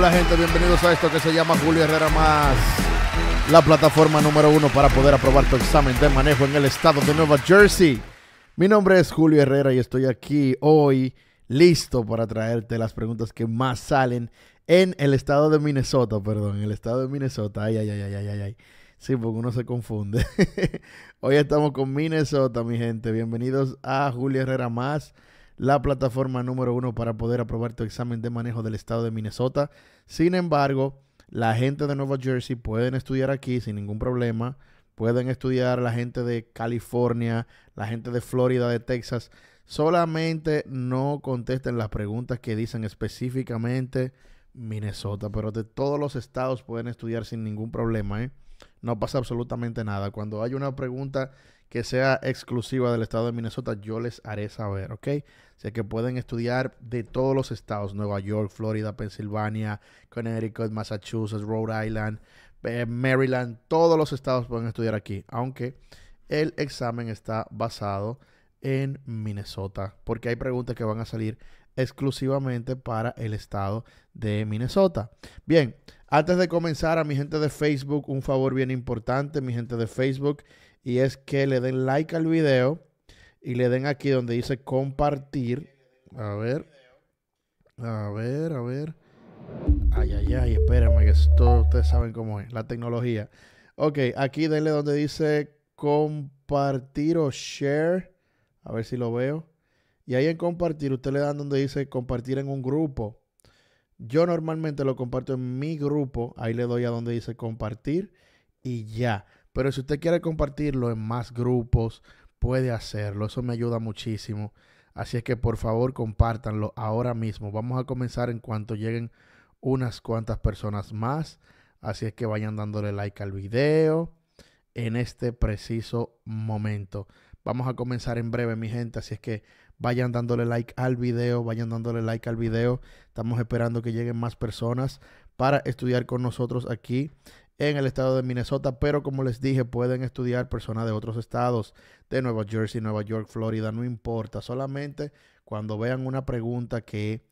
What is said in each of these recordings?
Hola gente, bienvenidos a esto que se llama Julio Herrera Más, la plataforma número uno para poder aprobar tu examen de manejo en el estado de Nueva Jersey. Mi nombre es Julio Herrera y estoy aquí hoy listo para traerte las preguntas que más salen en el estado de Minnesota, perdón, en el estado de Minnesota. Ay, ay, ay, ay, ay, ay. Sí, porque uno se confunde. hoy estamos con Minnesota, mi gente. Bienvenidos a Julio Herrera Más la plataforma número uno para poder aprobar tu examen de manejo del estado de Minnesota. Sin embargo, la gente de Nueva Jersey pueden estudiar aquí sin ningún problema. Pueden estudiar la gente de California, la gente de Florida, de Texas. Solamente no contesten las preguntas que dicen específicamente Minnesota, pero de todos los estados pueden estudiar sin ningún problema. ¿eh? No pasa absolutamente nada. Cuando hay una pregunta que sea exclusiva del estado de Minnesota, yo les haré saber, ¿ok? sea, que pueden estudiar de todos los estados, Nueva York, Florida, Pensilvania, Connecticut, Massachusetts, Rhode Island, eh, Maryland, todos los estados pueden estudiar aquí, aunque el examen está basado en Minnesota, porque hay preguntas que van a salir exclusivamente para el estado de Minnesota. Bien, antes de comenzar a mi gente de Facebook, un favor bien importante, mi gente de Facebook, y es que le den like al video y le den aquí donde dice compartir. A ver. A ver, a ver. Ay, ay, ay, espérenme que esto ustedes saben cómo es, la tecnología. Ok, aquí denle donde dice compartir o share. A ver si lo veo. Y ahí en compartir, usted le dan donde dice compartir en un grupo. Yo normalmente lo comparto en mi grupo. Ahí le doy a donde dice compartir y ya. Pero si usted quiere compartirlo en más grupos, puede hacerlo. Eso me ayuda muchísimo. Así es que por favor compártanlo ahora mismo. Vamos a comenzar en cuanto lleguen unas cuantas personas más. Así es que vayan dándole like al video en este preciso momento. Vamos a comenzar en breve, mi gente. Así es que vayan dándole like al video, vayan dándole like al video. Estamos esperando que lleguen más personas para estudiar con nosotros aquí en el estado de Minnesota, pero como les dije, pueden estudiar personas de otros estados, de Nueva Jersey, Nueva York, Florida, no importa, solamente cuando vean una pregunta que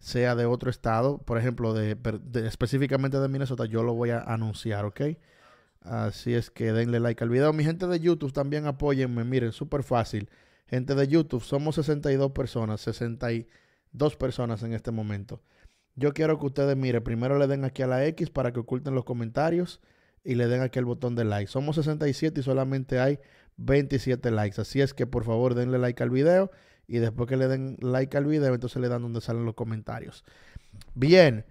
sea de otro estado, por ejemplo, de, específicamente de Minnesota, yo lo voy a anunciar, ¿ok? Así es que denle like al video. Mi gente de YouTube también apóyenme, miren, súper fácil. Gente de YouTube, somos 62 personas, 62 personas en este momento. Yo quiero que ustedes, miren, primero le den aquí a la X para que oculten los comentarios y le den aquí el botón de like. Somos 67 y solamente hay 27 likes. Así es que por favor denle like al video y después que le den like al video, entonces le dan donde salen los comentarios. Bien,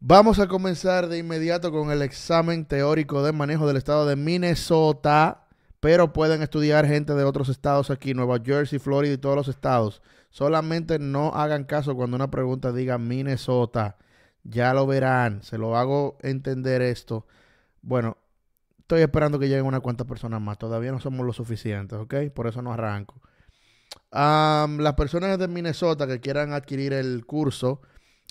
vamos a comenzar de inmediato con el examen teórico de manejo del estado de Minnesota pero pueden estudiar gente de otros estados aquí, Nueva Jersey, Florida y todos los estados. Solamente no hagan caso cuando una pregunta diga Minnesota. Ya lo verán, se lo hago entender esto. Bueno, estoy esperando que lleguen unas cuantas personas más. Todavía no somos lo suficientes, ¿ok? Por eso no arranco. las personas de Minnesota que quieran adquirir el curso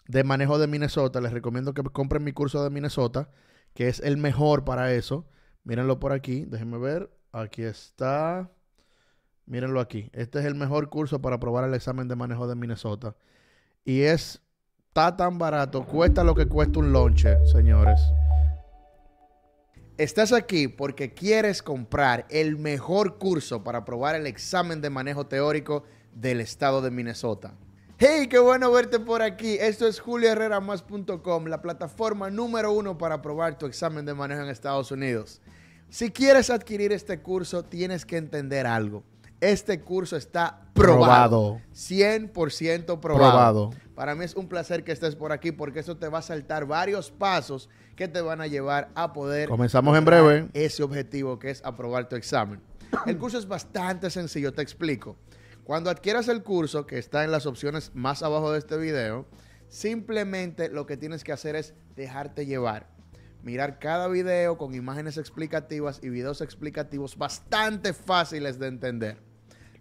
de manejo de Minnesota, les recomiendo que compren mi curso de Minnesota, que es el mejor para eso. Mírenlo por aquí, déjenme ver. Aquí está. Mírenlo aquí. Este es el mejor curso para aprobar el examen de manejo de Minnesota. Y es, está tan barato, cuesta lo que cuesta un lonche, señores. Estás aquí porque quieres comprar el mejor curso para aprobar el examen de manejo teórico del estado de Minnesota. Hey, qué bueno verte por aquí. Esto es juliaherrera.com, la plataforma número uno para aprobar tu examen de manejo en Estados Unidos. Si quieres adquirir este curso, tienes que entender algo. Este curso está probado. 100% probado. probado. Para mí es un placer que estés por aquí porque eso te va a saltar varios pasos que te van a llevar a poder. Comenzamos en breve. Ese objetivo que es aprobar tu examen. El curso es bastante sencillo, te explico. Cuando adquieras el curso, que está en las opciones más abajo de este video, simplemente lo que tienes que hacer es dejarte llevar mirar cada video con imágenes explicativas y videos explicativos bastante fáciles de entender.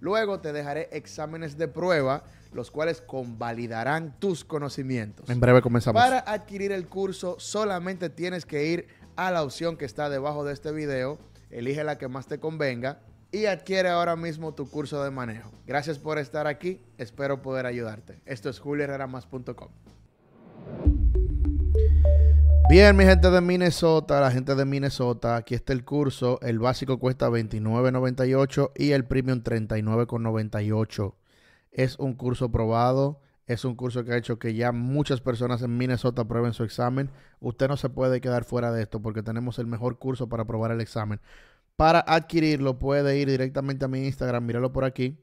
Luego te dejaré exámenes de prueba, los cuales convalidarán tus conocimientos. En breve comenzamos. Para adquirir el curso solamente tienes que ir a la opción que está debajo de este video, elige la que más te convenga y adquiere ahora mismo tu curso de manejo. Gracias por estar aquí, espero poder ayudarte. Esto es julioherreramás.com. Bien, mi gente de Minnesota, la gente de Minnesota, aquí está el curso. El básico cuesta $29.98 y el premium $39.98. Es un curso probado, es un curso que ha hecho que ya muchas personas en Minnesota prueben su examen. Usted no se puede quedar fuera de esto porque tenemos el mejor curso para probar el examen. Para adquirirlo puede ir directamente a mi Instagram, míralo por aquí.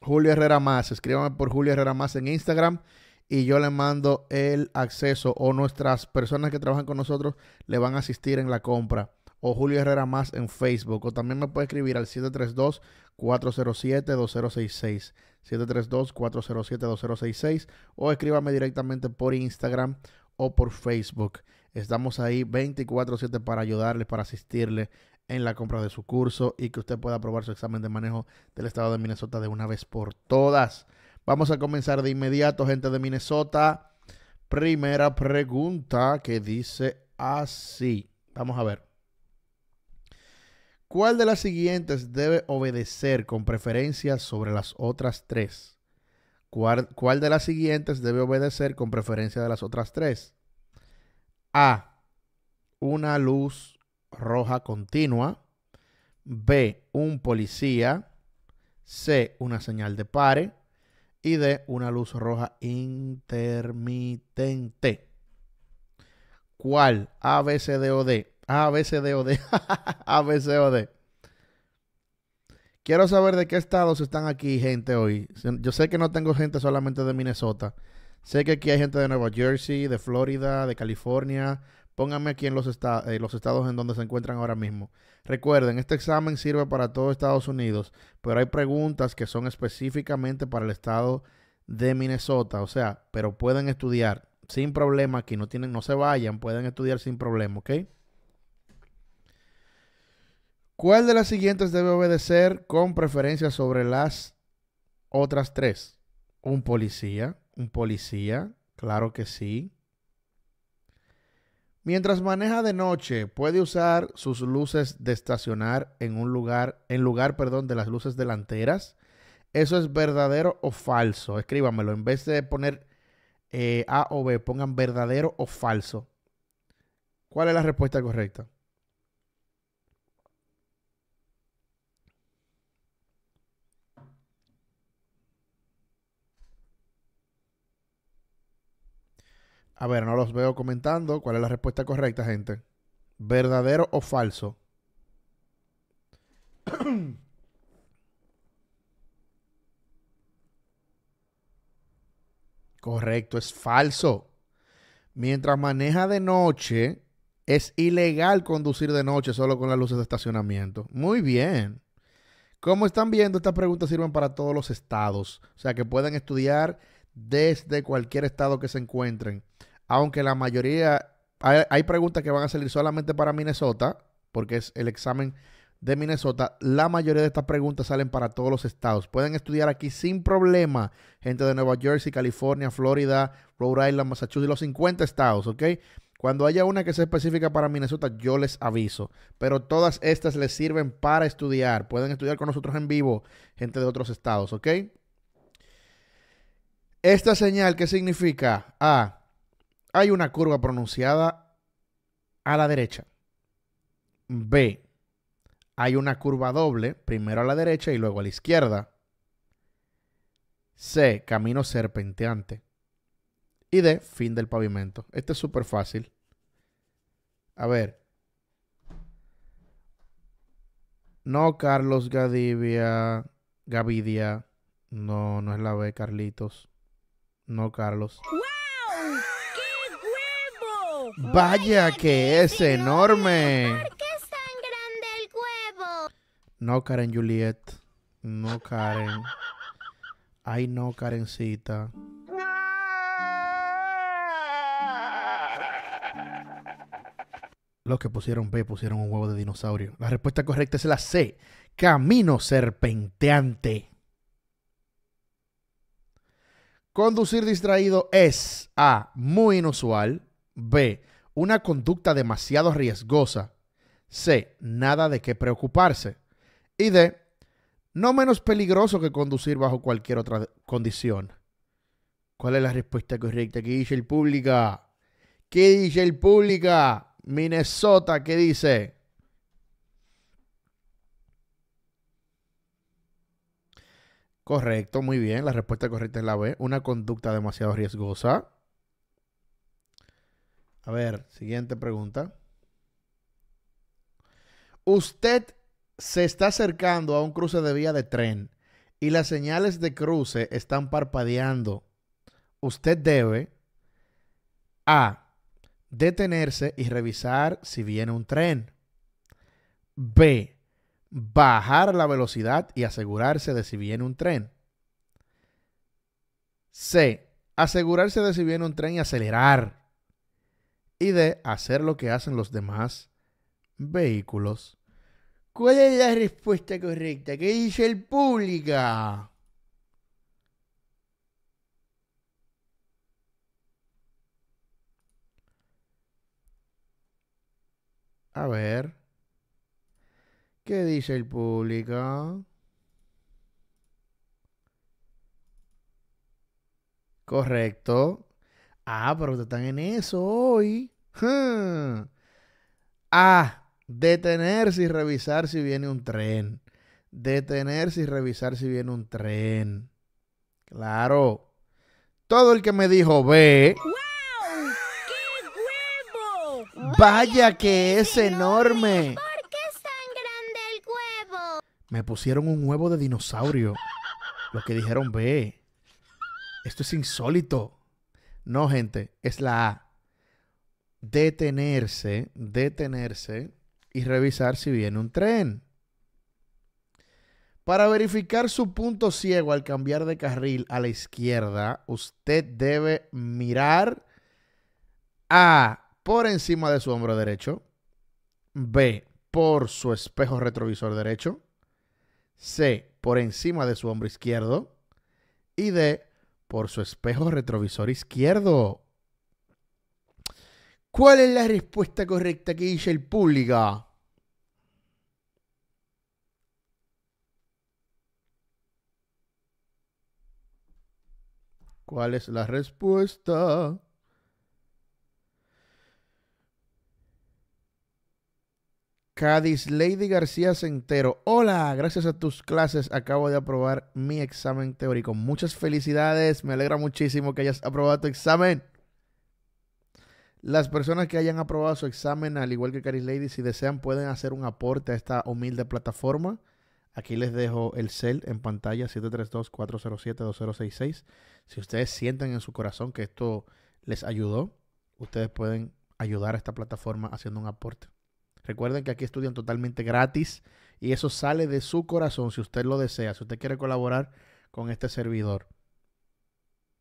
Julio Herrera Más, escríbame por Julio Herrera Más en Instagram y yo le mando el acceso o nuestras personas que trabajan con nosotros le van a asistir en la compra. O Julio Herrera más en Facebook. O también me puede escribir al 732-407-2066. 732-407-2066. O escríbame directamente por Instagram o por Facebook. Estamos ahí 24/7 para ayudarle, para asistirle en la compra de su curso y que usted pueda aprobar su examen de manejo del estado de Minnesota de una vez por todas. Vamos a comenzar de inmediato, gente de Minnesota. Primera pregunta que dice así. Vamos a ver. ¿Cuál de las siguientes debe obedecer con preferencia sobre las otras tres? ¿Cuál, de las siguientes debe obedecer con preferencia de las otras tres? A. Una luz roja continua. B. Un policía. C. Una señal de pare y de una luz roja intermitente. ¿Cuál? A, B, C, D, O, D. A, B, C, D, O, D. A, B, C, O, D. Quiero saber de qué estados están aquí gente hoy. Yo sé que no tengo gente solamente de Minnesota. Sé que aquí hay gente de Nueva Jersey, de Florida, de California, Pónganme aquí en los, eh, los estados en donde se encuentran ahora mismo. Recuerden, este examen sirve para todo Estados Unidos, pero hay preguntas que son específicamente para el estado de Minnesota, o sea, pero pueden estudiar sin problema aquí, no tienen, no se vayan, pueden estudiar sin problema, ¿ok? ¿Cuál de las siguientes debe obedecer con preferencia sobre las otras tres? Un policía, un policía, claro que sí. Mientras maneja de noche, puede usar sus luces de estacionar en un lugar, en lugar, perdón, de las luces delanteras. ¿Eso es verdadero o falso? Escríbamelo. En vez de poner eh, A o B, pongan verdadero o falso. ¿Cuál es la respuesta correcta? A ver, no los veo comentando. ¿Cuál es la respuesta correcta, gente? ¿Verdadero o falso? Correcto, es falso. Mientras maneja de noche, es ilegal conducir de noche solo con las luces de estacionamiento. Muy bien. Como están viendo, estas preguntas sirven para todos los estados. O sea, que pueden estudiar desde cualquier estado que se encuentren aunque la mayoría, hay, preguntas que van a salir solamente para Minnesota, porque es el examen de Minnesota, la mayoría de estas preguntas salen para todos los estados. Pueden estudiar aquí sin problema, gente de Nueva Jersey, California, Florida, Rhode Island, Massachusetts, los 50 estados, ¿ok? Cuando haya una que sea específica para Minnesota, yo les aviso. Pero todas estas les sirven para estudiar. Pueden estudiar con nosotros en vivo, gente de otros estados, ¿ok? Esta señal, ¿qué significa? A. Ah, hay una curva pronunciada a la derecha. B, hay una curva doble, primero a la derecha y luego a la izquierda. C, camino serpenteante. Y D, fin del pavimento. Este es súper fácil. A ver. No, Carlos Gadivia. Gavidia. No, no es la B, Carlitos. No, Carlos. Vaya que es enorme. qué es tan grande el huevo? No, Karen Juliet. No, Karen. Ay, no, Karencita. Los que pusieron B pusieron un huevo de dinosaurio. La respuesta correcta es la C. Camino serpenteante. Conducir distraído es A. Muy inusual. B. Una conducta demasiado riesgosa. C. Nada de qué preocuparse. Y D. No menos peligroso que conducir bajo cualquier otra condición. ¿Cuál es la respuesta correcta? ¿Qué dice el público? ¿Qué dice el público? Minnesota, ¿qué dice? Correcto, muy bien. La respuesta correcta es la B. Una conducta demasiado riesgosa. A ver, siguiente pregunta. Usted se está acercando a un cruce de vía de tren y las señales de cruce están parpadeando. Usted debe A. Detenerse y revisar si viene un tren. B. Bajar la velocidad y asegurarse de si viene un tren. C. Asegurarse de si viene un tren y acelerar y de hacer lo que hacen los demás vehículos. ¿Cuál es la respuesta correcta? ¿Qué dice el público? A ver. ¿Qué dice el público? Correcto. Ah, pero están en eso hoy. Hmm. A. Ah, Detenerse y revisar si viene un tren. Detenerse y revisar si viene un tren. Claro. Todo el que me dijo B. Vaya que es enorme. ¿Por qué es tan grande el huevo? Me pusieron un huevo de dinosaurio. Lo que dijeron B. Esto es insólito. No, gente, es la A detenerse, detenerse y revisar si viene un tren. Para verificar su punto ciego al cambiar de carril a la izquierda, usted debe mirar A por encima de su hombro derecho, B por su espejo retrovisor derecho, C por encima de su hombro izquierdo y D por su espejo retrovisor izquierdo. ¿Cuál es la respuesta correcta que dice el público? ¿Cuál es la respuesta? Cádiz Lady García Centero. Hola, gracias a tus clases acabo de aprobar mi examen teórico. Muchas felicidades, me alegra muchísimo que hayas aprobado tu examen. Las personas que hayan aprobado su examen, al igual que Caris Lady, si desean pueden hacer un aporte a esta humilde plataforma. Aquí les dejo el cel en pantalla 732-407-2066. Si ustedes sienten en su corazón que esto les ayudó, ustedes pueden ayudar a esta plataforma haciendo un aporte. Recuerden que aquí estudian totalmente gratis y eso sale de su corazón si usted lo desea, si usted quiere colaborar con este servidor.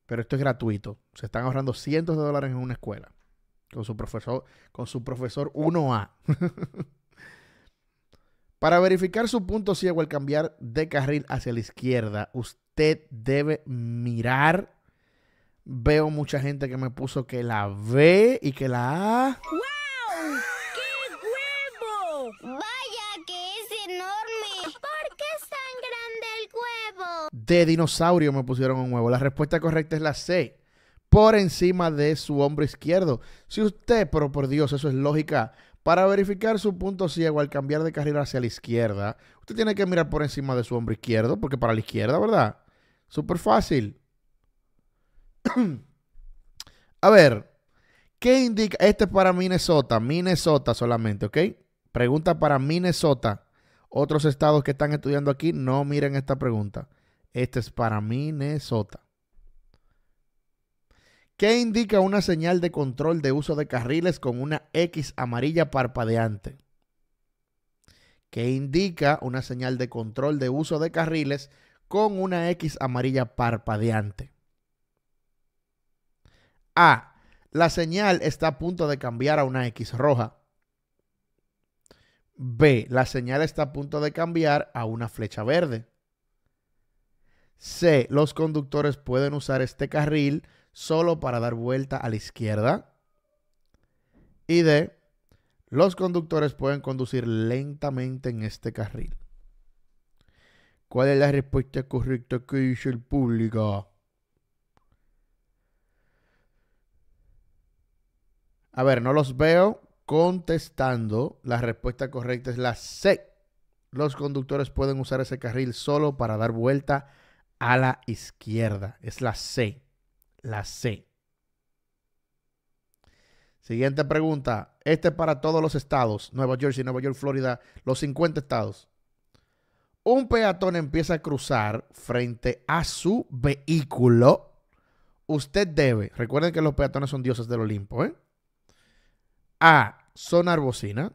Pero esto es gratuito. Se están ahorrando cientos de dólares en una escuela con su profesor, con su profesor 1A. Para verificar su punto ciego al cambiar de carril hacia la izquierda, usted debe mirar. Veo mucha gente que me puso que la B y que la A. ¡Wow! ¡Qué huevo! ¡Vaya que es enorme! ¿Por qué es tan grande el huevo? De dinosaurio me pusieron un huevo. La respuesta correcta es la C por encima de su hombro izquierdo. Si usted, pero por Dios, eso es lógica. Para verificar su punto ciego al cambiar de carrera hacia la izquierda, usted tiene que mirar por encima de su hombro izquierdo, porque para la izquierda, ¿verdad? Súper fácil. A ver, ¿qué indica? Este es para Minnesota, Minnesota solamente, ¿ok? Pregunta para Minnesota. Otros estados que están estudiando aquí, no miren esta pregunta. Este es para Minnesota. ¿Qué indica una señal de control de uso de carriles con una X amarilla parpadeante? ¿Qué indica una señal de control de uso de carriles con una X amarilla parpadeante? A. La señal está a punto de cambiar a una X roja. B. La señal está a punto de cambiar a una flecha verde. C. Los conductores pueden usar este carril solo para dar vuelta a la izquierda. Y D, los conductores pueden conducir lentamente en este carril. ¿Cuál es la respuesta correcta que dice el público? A ver, no los veo contestando. La respuesta correcta es la C. Los conductores pueden usar ese carril solo para dar vuelta a la izquierda. Es la C la C. Siguiente pregunta. Este es para todos los estados. Nueva Jersey, Nueva York, Florida, los 50 estados. Un peatón empieza a cruzar frente a su vehículo. Usted debe, recuerden que los peatones son dioses del Olimpo, ¿eh? A, sonar bocina.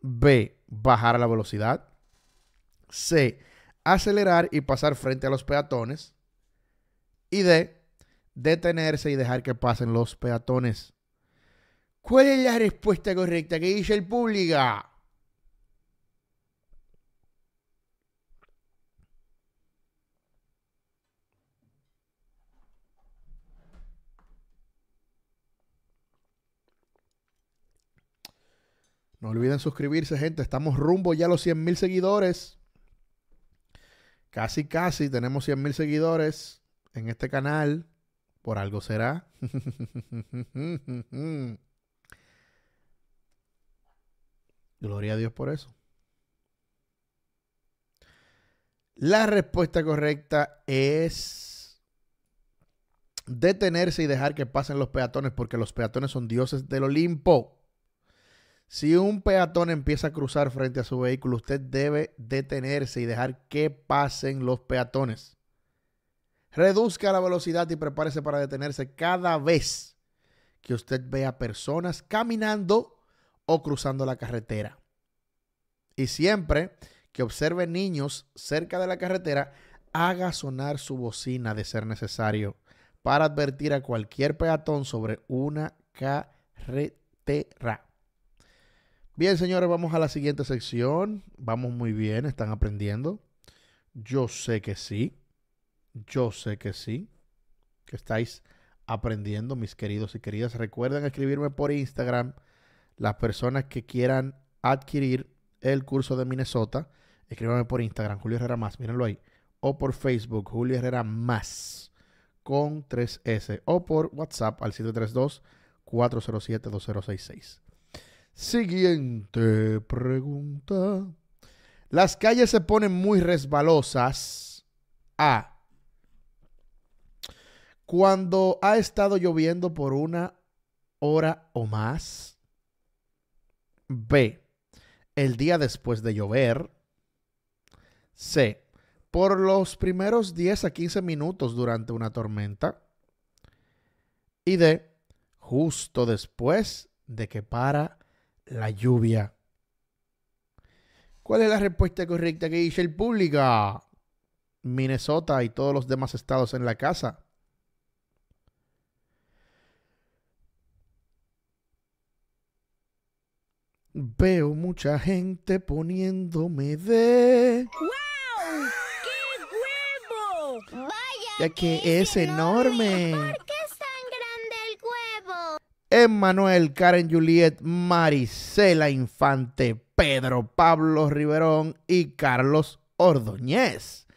B, bajar la velocidad. C, acelerar y pasar frente a los peatones. Y D, detenerse y dejar que pasen los peatones. ¿Cuál es la respuesta correcta que dice el público? No olviden suscribirse, gente. Estamos rumbo ya a los 100 mil seguidores. Casi, casi tenemos 100.000 mil seguidores en este canal. Por algo será. Gloria a Dios por eso. La respuesta correcta es detenerse y dejar que pasen los peatones porque los peatones son dioses del Olimpo. Si un peatón empieza a cruzar frente a su vehículo, usted debe detenerse y dejar que pasen los peatones. Reduzca la velocidad y prepárese para detenerse cada vez que usted vea personas caminando o cruzando la carretera. Y siempre que observe niños cerca de la carretera, haga sonar su bocina de ser necesario para advertir a cualquier peatón sobre una carretera. Bien, señores, vamos a la siguiente sección. Vamos muy bien, están aprendiendo. Yo sé que sí. Yo sé que sí, que estáis aprendiendo, mis queridos y queridas. Recuerden escribirme por Instagram las personas que quieran adquirir el curso de Minnesota. escríbanme por Instagram, Julio Herrera Más, mírenlo ahí. O por Facebook, Julio Herrera Más, con 3S. O por WhatsApp al 732-407-2066. Siguiente pregunta. Las calles se ponen muy resbalosas. A cuando ha estado lloviendo por una hora o más. B. El día después de llover. C. Por los primeros 10 a 15 minutos durante una tormenta. Y D. Justo después de que para la lluvia. ¿Cuál es la respuesta correcta que dice el público Minnesota y todos los demás estados en la casa. Veo mucha gente poniéndome de. ¡Wow! ¡Qué huevo! ¡Vaya! Ya que es, enorme. ¿Por qué es tan grande el huevo? Emmanuel, Karen Juliet, Maricela Infante, Pedro Pablo Riverón y Carlos Ordoñez.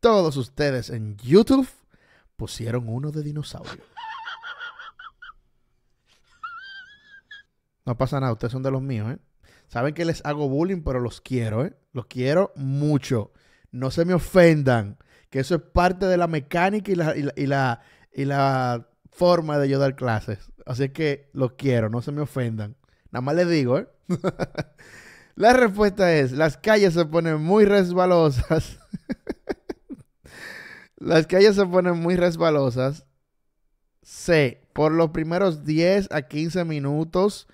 Todos ustedes en YouTube pusieron uno de dinosaurio. No pasa nada, ustedes son de los míos, ¿eh? Saben que les hago bullying, pero los quiero, ¿eh? Los quiero mucho. No se me ofendan, que eso es parte de la mecánica y la, y la, forma de yo dar clases. Así que los quiero, no se me ofendan. Nada más les digo, ¿eh? la respuesta es, las calles se ponen muy resbalosas. las calles se ponen muy resbalosas. C, por los primeros 10 a 15 minutos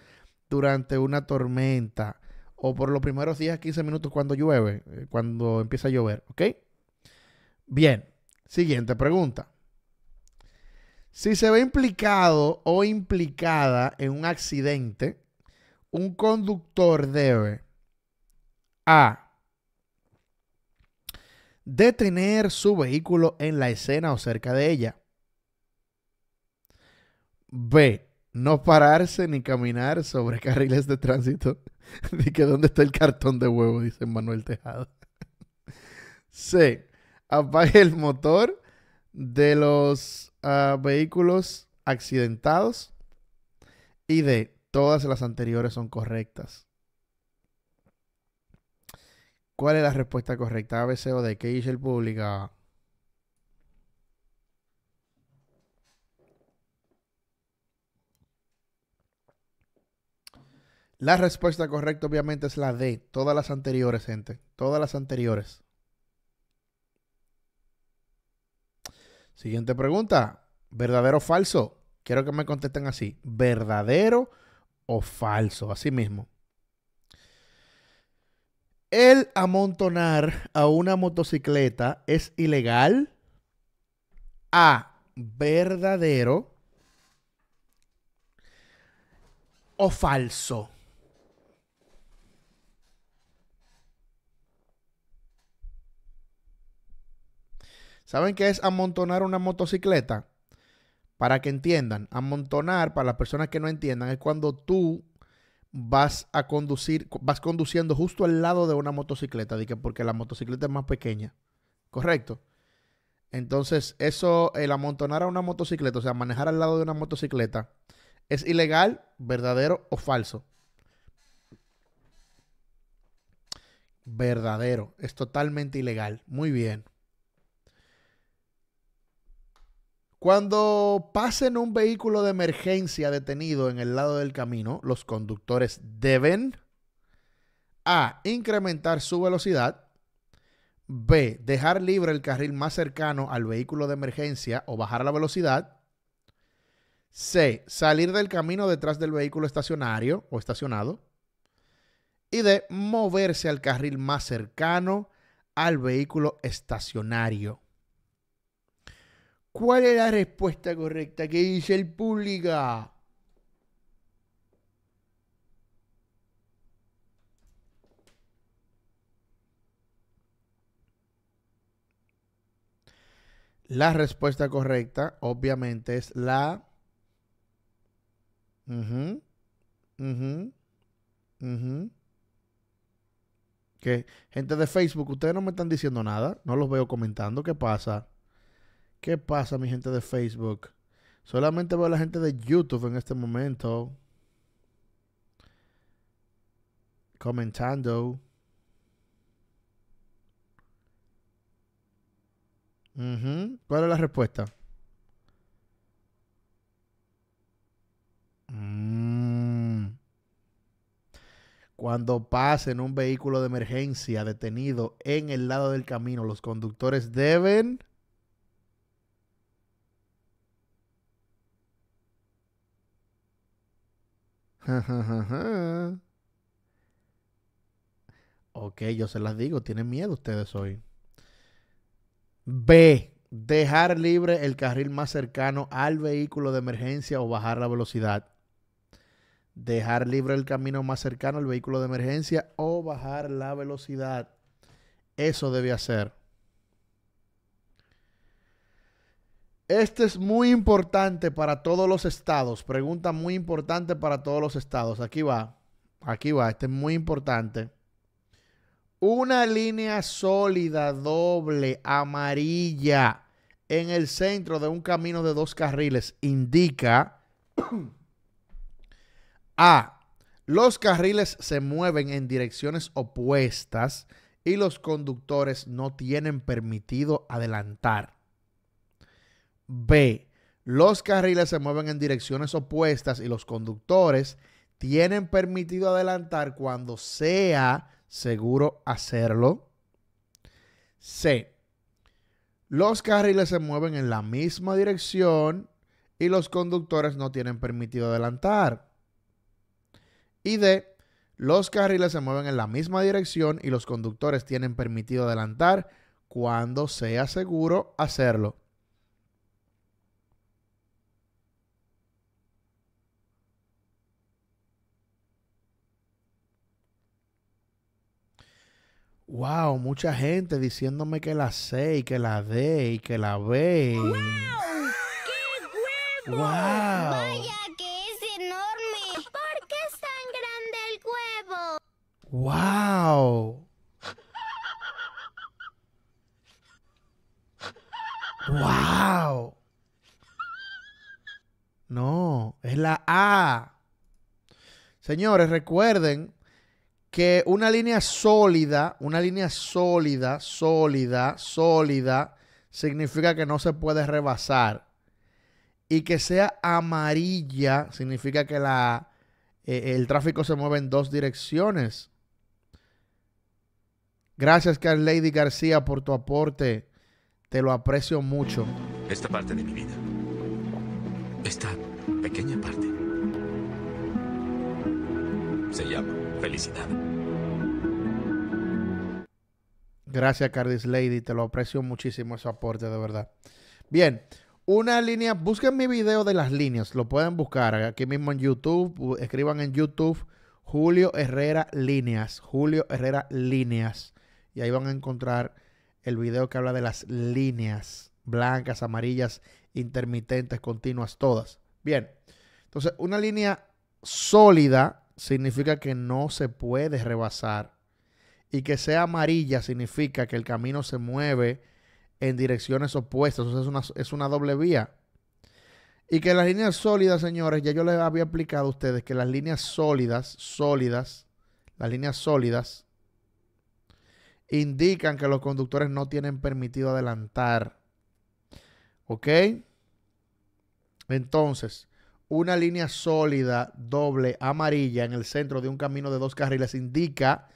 durante una tormenta o por los primeros 10 a 15 minutos cuando llueve, eh, cuando empieza a llover, ¿ok? Bien, siguiente pregunta. Si se ve implicado o implicada en un accidente, un conductor debe A. Detener su vehículo en la escena o cerca de ella. B no pararse ni caminar sobre carriles de tránsito. Dice, ¿dónde está el cartón de huevo? Dice Manuel Tejado. C. Apague el motor de los ah, vehículos accidentados. Y D. Todas las anteriores son correctas. ¿Cuál es la respuesta correcta? ABC o que ¿Qué hizo el público? La respuesta correcta obviamente es la D. Todas las anteriores, gente. Todas las anteriores. Siguiente pregunta. ¿Verdadero o falso? Quiero que me contesten así. ¿Verdadero o falso? Así mismo. ¿El amontonar a una motocicleta es ilegal? A. ¿Verdadero o falso? ¿Saben qué es amontonar una motocicleta? Para que entiendan, amontonar, para las personas que no entiendan, es cuando tú vas a conducir, vas conduciendo justo al lado de una motocicleta, de que porque la motocicleta es más pequeña. ¿Correcto? Entonces, eso, el amontonar a una motocicleta, o sea, manejar al lado de una motocicleta, es ilegal, verdadero o falso. Verdadero, es totalmente ilegal. Muy bien. Cuando pasen un vehículo de emergencia detenido en el lado del camino, los conductores deben A. Incrementar su velocidad. B. Dejar libre el carril más cercano al vehículo de emergencia o bajar la velocidad. C. Salir del camino detrás del vehículo estacionario o estacionado. Y D. Moverse al carril más cercano al vehículo estacionario. ¿Cuál es la respuesta correcta que dice el público? La respuesta correcta, obviamente, es la... Uh gente de Facebook, ustedes no me están diciendo nada, no los veo comentando, ¿qué pasa? ¿Qué pasa, mi gente de Facebook? Solamente veo a la gente de YouTube en este momento. Comentando. ¿Cuál es la respuesta? Mm. Cuando pasen un vehículo de emergencia detenido en el lado del camino, los conductores deben... ok, yo se las digo, tienen miedo ustedes hoy. B. Dejar libre el carril más cercano al vehículo de emergencia o bajar la velocidad. Dejar libre el camino más cercano al vehículo de emergencia o bajar la velocidad. Eso debe hacer. Este es muy importante para todos los estados. Pregunta muy importante para todos los estados. Aquí va. Aquí va. Este es muy importante. Una línea sólida doble amarilla en el centro de un camino de dos carriles indica A. Los carriles se mueven en direcciones opuestas y los conductores no tienen permitido adelantar. B. Los carriles se mueven en direcciones opuestas y los conductores tienen permitido adelantar cuando sea seguro hacerlo. C. Los carriles se mueven en la misma dirección y los conductores no tienen permitido adelantar. Y D. Los carriles se mueven en la misma dirección y los conductores tienen permitido adelantar cuando sea seguro hacerlo. Wow, mucha gente diciéndome que la C y que la D y que la B. ¡Wow! ¡Qué huevo! ¡Wow! ¡Vaya que es enorme! ¿Por qué es tan grande el huevo? ¡Wow! ¡Wow! No, es la A. Señores, recuerden que una línea sólida, una línea sólida, sólida, sólida, significa que no se puede rebasar. Y que sea amarilla significa que la, eh, el tráfico se mueve en dos direcciones. Gracias, Lady García, por tu aporte. Te lo aprecio mucho. Esta parte de mi vida. Esta pequeña parte. Se llama felicidad. Gracias, Cardis Lady. Te lo aprecio muchísimo ese aporte, de verdad. Bien, una línea. Busquen mi video de las líneas. Lo pueden buscar aquí mismo en YouTube. Escriban en YouTube Julio Herrera Líneas. Julio Herrera Líneas. Y ahí van a encontrar el video que habla de las líneas blancas, amarillas, intermitentes, continuas, todas. Bien. Entonces, una línea sólida significa que no se puede rebasar. Y que sea amarilla significa que el camino se mueve en direcciones opuestas. es una, es una doble vía. Y que las líneas sólidas, señores, ya yo les había explicado a ustedes que las líneas sólidas, sólidas, las líneas sólidas, indican que los conductores no tienen permitido adelantar. ¿Ok? Entonces, una línea sólida doble amarilla en el centro de un camino de dos carriles indica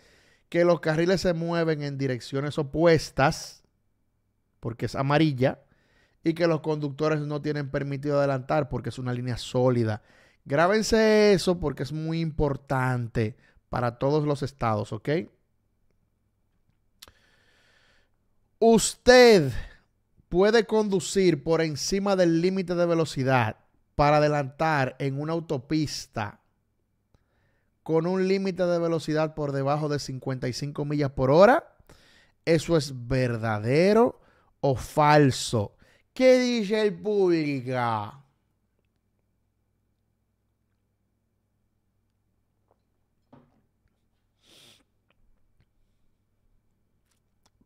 que los carriles se mueven en direcciones opuestas, porque es amarilla, y que los conductores no tienen permitido adelantar porque es una línea sólida. Grábense eso porque es muy importante para todos los estados, ¿ok? Usted puede conducir por encima del límite de velocidad para adelantar en una autopista con un límite de velocidad por debajo de 55 millas por hora, eso es verdadero o falso. ¿Qué dice el público?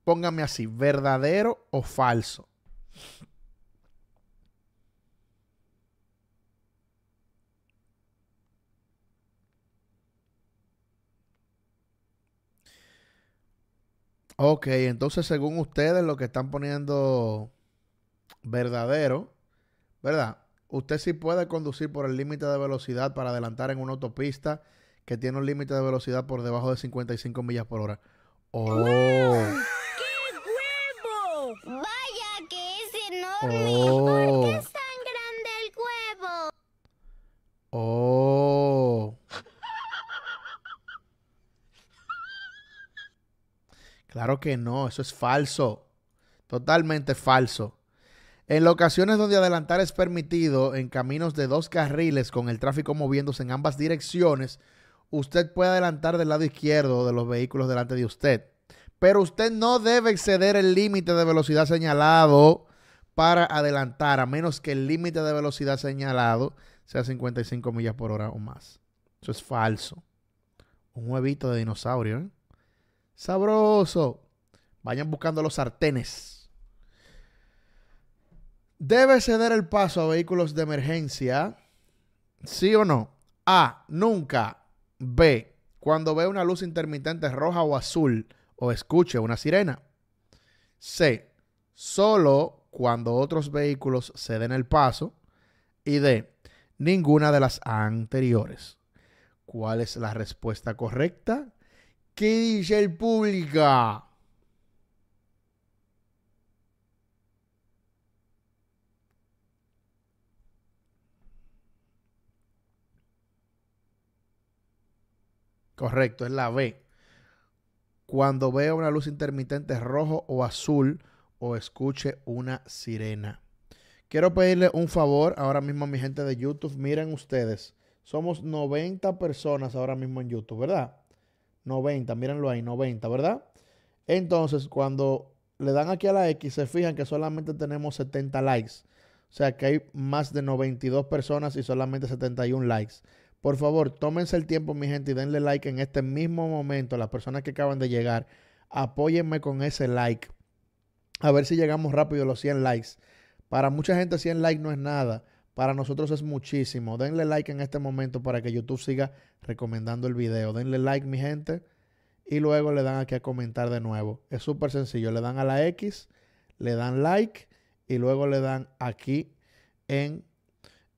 Póngame así, verdadero o falso. Ok, entonces según ustedes lo que están poniendo verdadero, ¿verdad? Usted sí puede conducir por el límite de velocidad para adelantar en una autopista que tiene un límite de velocidad por debajo de 55 millas por hora. ¡Oh! ¡Qué huevo! ¡Vaya que es enorme! Oh. ¿Por qué es tan grande el huevo? ¡Oh! Claro que no, eso es falso. Totalmente falso. En locaciones donde adelantar es permitido, en caminos de dos carriles con el tráfico moviéndose en ambas direcciones, usted puede adelantar del lado izquierdo de los vehículos delante de usted. Pero usted no debe exceder el límite de velocidad señalado para adelantar, a menos que el límite de velocidad señalado sea 55 millas por hora o más. Eso es falso. Un huevito de dinosaurio, ¿eh? Sabroso. Vayan buscando los sartenes. ¿Debe ceder el paso a vehículos de emergencia? ¿Sí o no? A. Nunca. B. Cuando ve una luz intermitente roja o azul o escuche una sirena. C. Solo cuando otros vehículos ceden el paso. Y D. Ninguna de las anteriores. ¿Cuál es la respuesta correcta? ¿Qué dice el público? Correcto, es la B. Cuando vea una luz intermitente rojo o azul o escuche una sirena. Quiero pedirle un favor ahora mismo a mi gente de YouTube. Miren ustedes, somos 90 personas ahora mismo en YouTube, ¿verdad? 90, mírenlo ahí, 90, ¿verdad? Entonces, cuando le dan aquí a la X, se fijan que solamente tenemos 70 likes. O sea que hay más de 92 personas y solamente 71 likes. Por favor, tómense el tiempo, mi gente, y denle like en este mismo momento. a Las personas que acaban de llegar, apóyenme con ese like. A ver si llegamos rápido a los 100 likes. Para mucha gente 100 likes no es nada para nosotros es muchísimo. Denle like en este momento para que YouTube siga recomendando el video. Denle like, mi gente. Y luego le dan aquí a comentar de nuevo. Es súper sencillo. Le dan a la X, le dan like y luego le dan aquí en,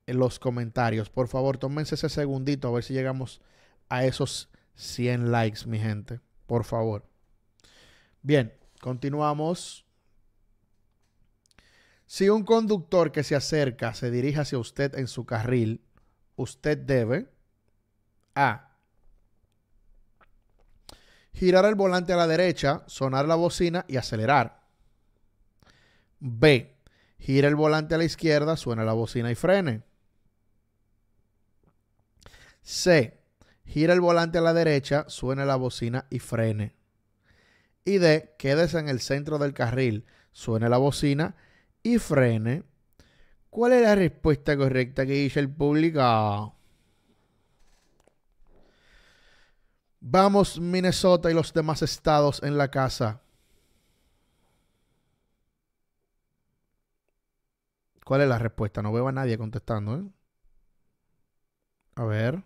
los comentarios. Por favor, tómense ese segundito a ver si llegamos a esos 100 likes, mi gente. Por favor. Bien, continuamos. Si un conductor que se acerca se dirige hacia usted en su carril, usted debe A. Girar el volante a la derecha, sonar la bocina y acelerar. B. Gira el volante a la izquierda, suena la bocina y frene. C. Gira el volante a la derecha, suena la bocina y frene. Y D. Quédese en el centro del carril, suene la bocina y y frene. ¿Cuál es la respuesta correcta que dice el público? Vamos Minnesota y los demás estados en la casa. ¿Cuál es la respuesta? No veo a nadie contestando. ¿eh? A ver.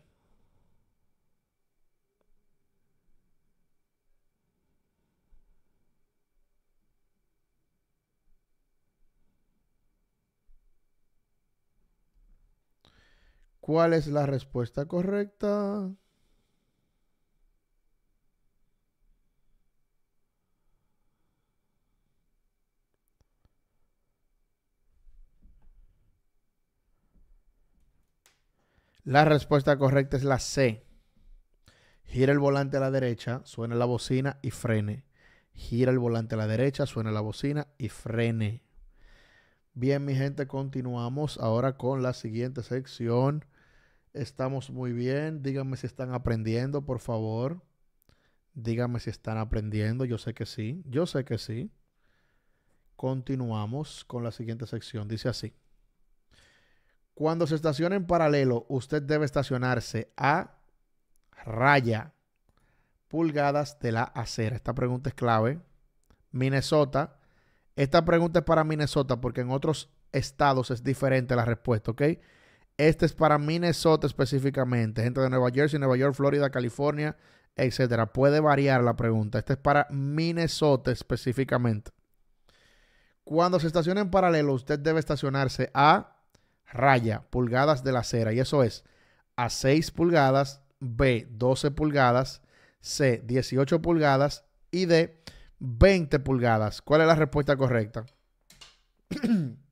¿Cuál es la respuesta correcta? La respuesta correcta es la C. Gira el volante a la derecha, suena la bocina y frene. Gira el volante a la derecha, suena la bocina y frene. Bien, mi gente, continuamos ahora con la siguiente sección. Estamos muy bien. Díganme si están aprendiendo, por favor. Díganme si están aprendiendo. Yo sé que sí. Yo sé que sí. Continuamos con la siguiente sección. Dice así. Cuando se estaciona en paralelo, usted debe estacionarse a raya pulgadas de la acera. Esta pregunta es clave. Minnesota. Esta pregunta es para Minnesota porque en otros estados es diferente la respuesta, ¿ok? Este es para Minnesota específicamente, gente de Nueva Jersey, Nueva York, Florida, California, etcétera. Puede variar la pregunta. Este es para Minnesota específicamente. Cuando se estaciona en paralelo, usted debe estacionarse a raya, pulgadas de la acera, y eso es a 6 pulgadas, B, 12 pulgadas, C, 18 pulgadas y D, 20 pulgadas. ¿Cuál es la respuesta correcta?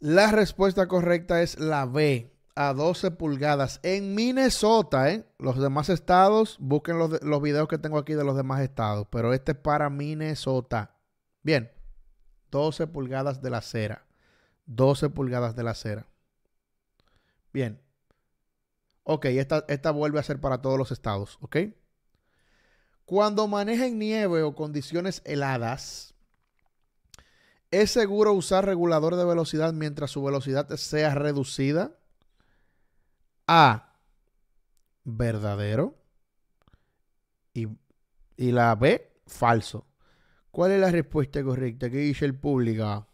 La respuesta correcta es la B, a 12 pulgadas en Minnesota. ¿eh? Los demás estados, busquen los, videos que tengo aquí de los demás estados, pero este es para Minnesota. Bien, 12 pulgadas de la acera. 12 pulgadas de la acera. Bien. Ok, esta, esta vuelve a ser para todos los estados, ¿ok? Cuando manejen nieve o condiciones heladas, ¿Es seguro usar regulador de velocidad mientras su velocidad sea reducida? A. Verdadero. Y, la B. Falso. ¿Cuál es la respuesta correcta que dice el público?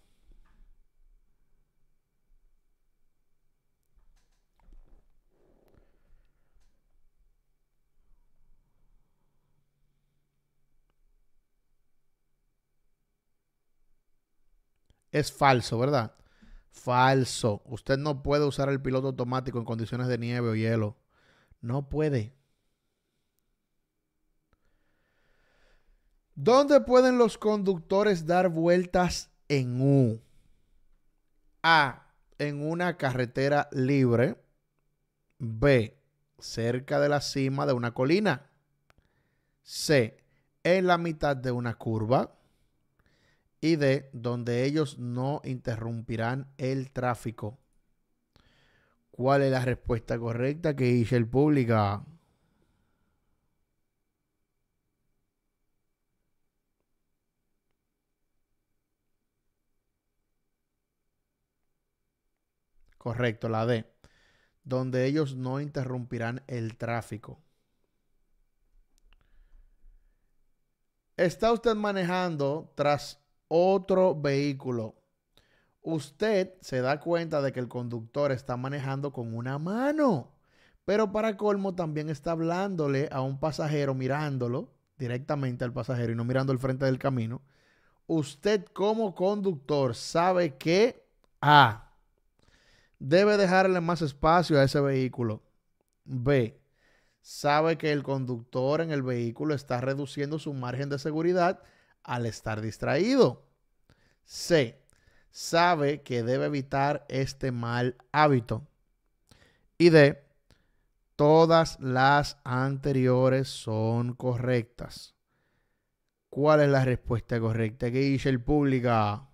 es falso, ¿verdad? Falso. Usted no puede usar el piloto automático en condiciones de nieve o hielo. No puede. ¿Dónde pueden los conductores dar vueltas en U? A. En una carretera libre. B. Cerca de la cima de una colina. C. En la mitad de una curva y de donde ellos no interrumpirán el tráfico. ¿Cuál es la respuesta correcta que dice el público? Correcto, la D. Donde ellos no interrumpirán el tráfico. ¿Está usted manejando tras otro vehículo. Usted se da cuenta de que el conductor está manejando con una mano, pero para colmo también está hablándole a un pasajero mirándolo directamente al pasajero y no mirando el frente del camino. Usted como conductor sabe que A. Debe dejarle más espacio a ese vehículo. B. Sabe que el conductor en el vehículo está reduciendo su margen de seguridad al estar distraído. C. Sabe que debe evitar este mal hábito. Y D. Todas las anteriores son correctas. ¿Cuál es la respuesta correcta que dice el público?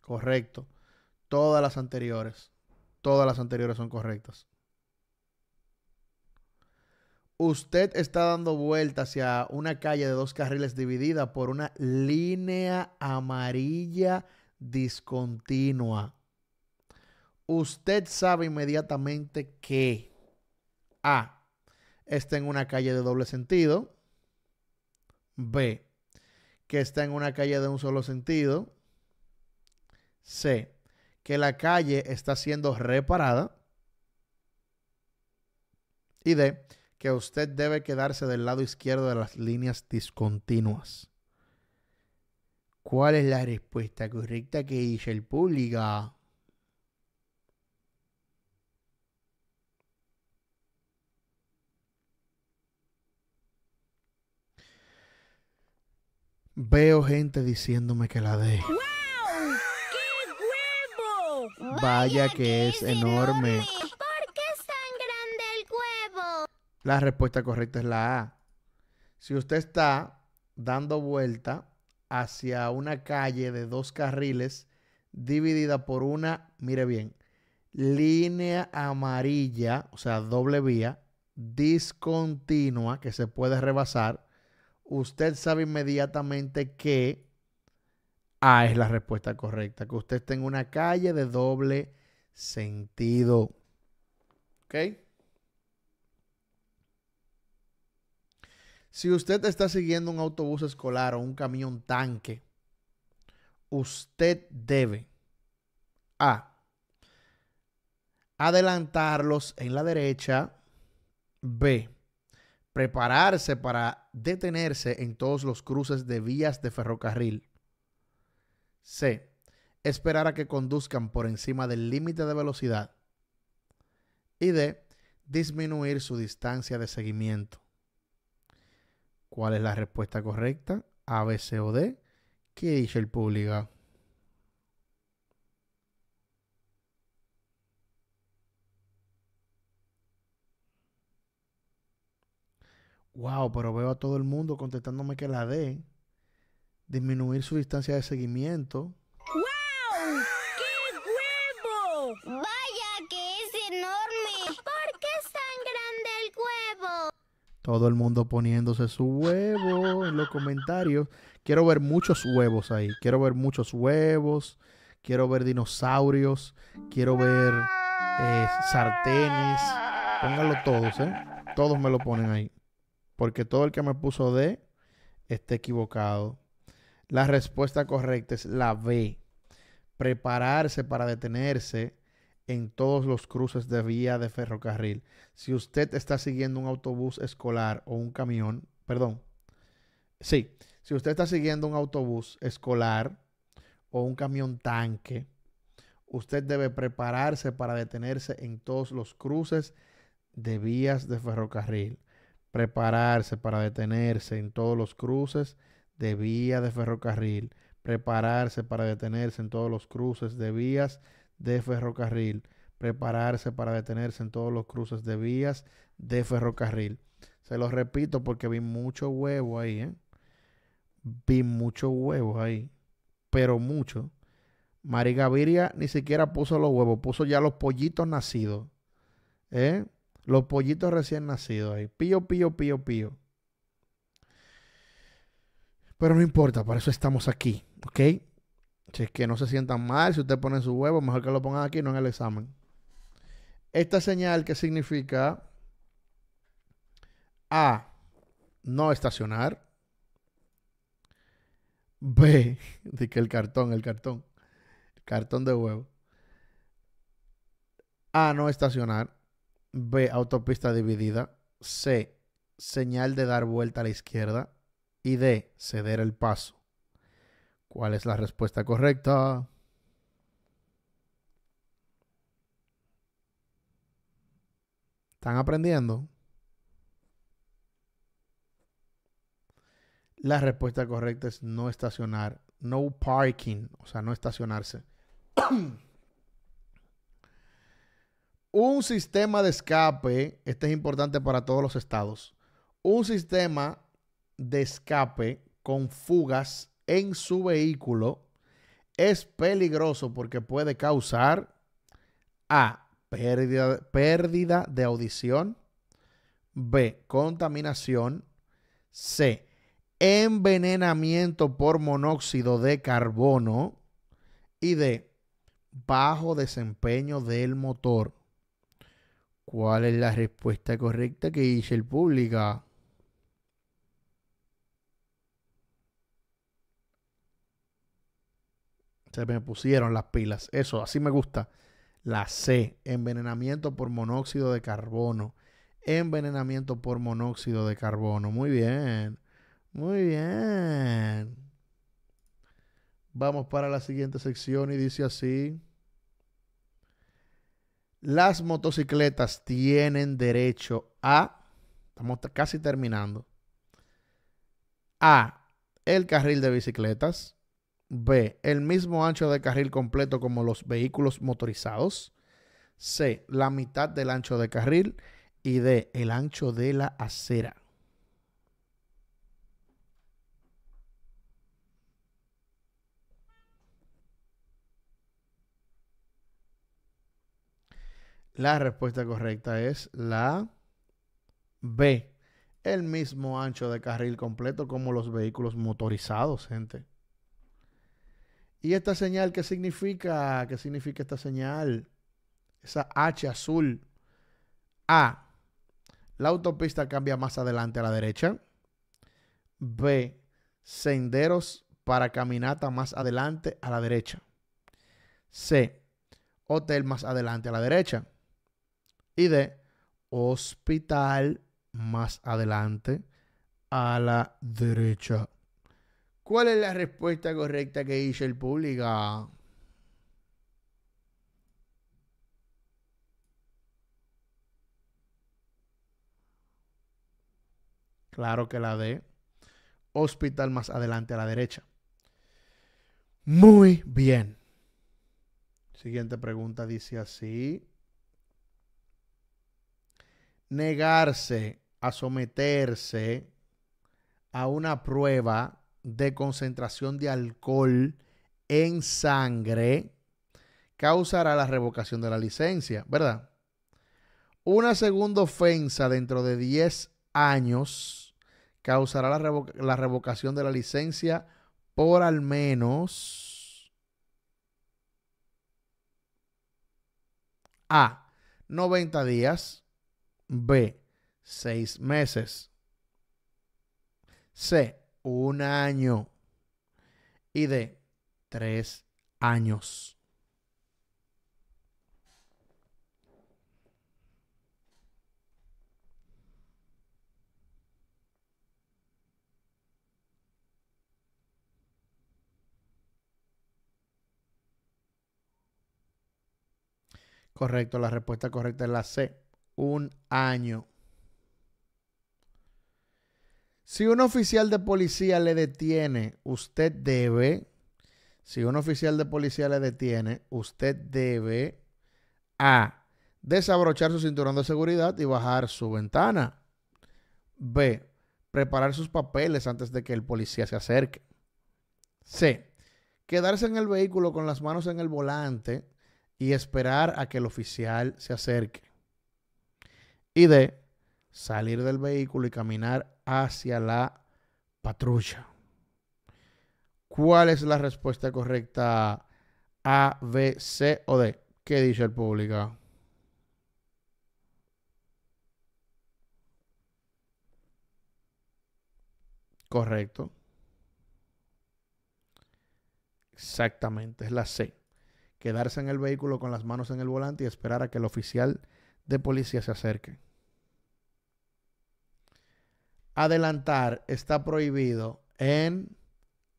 Correcto. Todas las anteriores. Todas las anteriores son correctas usted está dando vuelta hacia una calle de dos carriles dividida por una línea amarilla discontinua. Usted sabe inmediatamente que A. Está en una calle de doble sentido. B. Que está en una calle de un solo sentido. C. Que la calle está siendo reparada. Y D que usted debe quedarse del lado izquierdo de las líneas discontinuas. ¿Cuál es la respuesta correcta que dice el público? Veo gente diciéndome que la dé. Vaya, que, es, enorme. La respuesta correcta es la A. Si usted está dando vuelta hacia una calle de dos carriles dividida por una, mire bien, línea amarilla, o sea, doble vía, discontinua que se puede rebasar, usted sabe inmediatamente que A es la respuesta correcta, que usted está en una calle de doble sentido. ¿Ok? Si usted está siguiendo un autobús escolar o un camión tanque, usted debe A. Adelantarlos en la derecha. B. Prepararse para detenerse en todos los cruces de vías de ferrocarril. C. Esperar a que conduzcan por encima del límite de velocidad. Y D. Disminuir su distancia de seguimiento cuál es la respuesta correcta, A, B, C o D, ¿qué dice el público? Wow, pero veo a todo el mundo contestándome que la D, disminuir su distancia de seguimiento, Todo el mundo poniéndose su huevo en los comentarios. Quiero ver muchos huevos ahí. Quiero ver muchos huevos. Quiero ver dinosaurios. Quiero ver eh, sartenes. Pónganlo todos, ¿eh? Todos me lo ponen ahí. Porque todo el que me puso D está equivocado. La respuesta correcta es la B. Prepararse para detenerse en todos los cruces de vía de ferrocarril. Si usted está siguiendo un autobús escolar o un camión, perdón, sí, si usted está siguiendo un autobús escolar o un camión tanque, usted debe prepararse para detenerse en todos los cruces de vías de ferrocarril. Prepararse para detenerse en todos los cruces de vía de ferrocarril. Prepararse para detenerse en todos los cruces de vías de de ferrocarril, prepararse para detenerse en todos los cruces de vías de ferrocarril. Se lo repito porque vi mucho huevo ahí, ¿eh? Vi mucho huevo ahí, pero mucho. María Gaviria ni siquiera puso los huevos, puso ya los pollitos nacidos. ¿Eh? Los pollitos recién nacidos ahí. Pío, pío, pío, pío. Pero no importa, para eso estamos aquí, ¿ok? Si es que no se sientan mal, si usted pone su huevo, mejor que lo pongan aquí, no en el examen. Esta señal que significa A, no estacionar. B, de que el cartón, el cartón, cartón de huevo. A, no estacionar. B, autopista dividida. C, señal de dar vuelta a la izquierda. Y D, ceder el paso. ¿Cuál es la respuesta correcta? ¿Están aprendiendo? La respuesta correcta es no estacionar, no parking, o sea, no estacionarse. un sistema de escape, este es importante para todos los estados, un sistema de escape con fugas en su vehículo es peligroso porque puede causar A. Pérdida, pérdida de audición. B. Contaminación. C. Envenenamiento por monóxido de carbono. Y D. Bajo desempeño del motor. ¿Cuál es la respuesta correcta que dice el público? Se me pusieron las pilas. Eso, así me gusta. La C, envenenamiento por monóxido de carbono. Envenenamiento por monóxido de carbono. Muy bien. Muy bien. Vamos para la siguiente sección y dice así. Las motocicletas tienen derecho a, estamos casi terminando, a el carril de bicicletas, B. El mismo ancho de carril completo como los vehículos motorizados. C. La mitad del ancho de carril. Y D. El ancho de la acera. La respuesta correcta es la B. El mismo ancho de carril completo como los vehículos motorizados, gente. ¿Y esta señal qué significa? ¿Qué significa esta señal? Esa H azul. A. La autopista cambia más adelante a la derecha. B. Senderos para caminata más adelante a la derecha. C. Hotel más adelante a la derecha. Y D. Hospital más adelante a la derecha. ¿Cuál es la respuesta correcta que dice el público? Claro que la de Hospital más adelante a la derecha. Muy bien. Siguiente pregunta dice así. Negarse a someterse a una prueba de concentración de alcohol en sangre causará la revocación de la licencia, ¿verdad? Una segunda ofensa dentro de 10 años causará la, revocación de la licencia por al menos A. 90 días. B. 6 meses. C un año y de tres años. Correcto, la respuesta correcta es la C, un año. Si un oficial de policía le detiene, usted debe, si un oficial de policía le detiene, usted debe A. Desabrochar su cinturón de seguridad y bajar su ventana. B. Preparar sus papeles antes de que el policía se acerque. C. Quedarse en el vehículo con las manos en el volante y esperar a que el oficial se acerque. Y D. Salir del vehículo y caminar hacia la patrulla. ¿Cuál es la respuesta correcta A, B, C o D? ¿Qué dice el público? Correcto. Exactamente, es la C. Quedarse en el vehículo con las manos en el volante y esperar a que el oficial de policía se acerque adelantar está prohibido en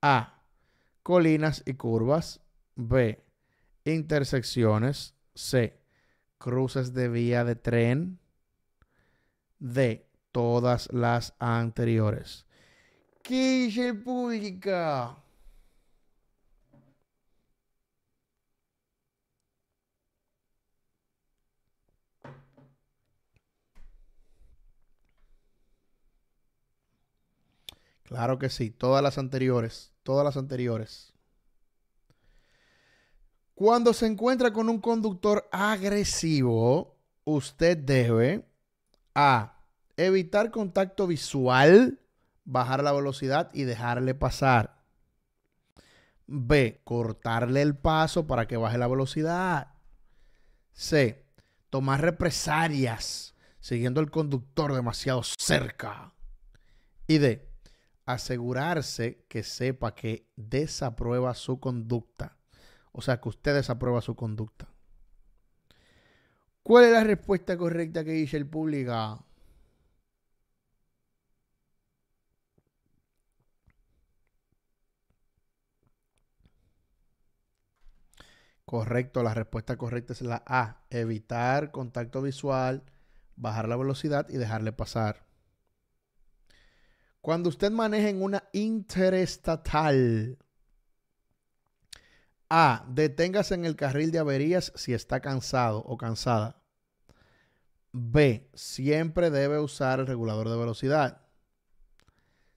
A. Colinas y curvas. B. Intersecciones. C. Cruces de vía de tren. D. Todas las anteriores. ¡Qué pública! Claro que sí, todas las anteriores, todas las anteriores. Cuando se encuentra con un conductor agresivo, usted debe A. Evitar contacto visual, bajar la velocidad y dejarle pasar. B. Cortarle el paso para que baje la velocidad. C. Tomar represalias siguiendo al conductor demasiado cerca. Y D asegurarse que sepa que desaprueba su conducta. O sea, que usted desaprueba su conducta. ¿Cuál es la respuesta correcta que dice el público Correcto, la respuesta correcta es la A, evitar contacto visual, bajar la velocidad y dejarle pasar. Cuando usted maneje en una interestatal, A. Deténgase en el carril de averías si está cansado o cansada. B. Siempre debe usar el regulador de velocidad.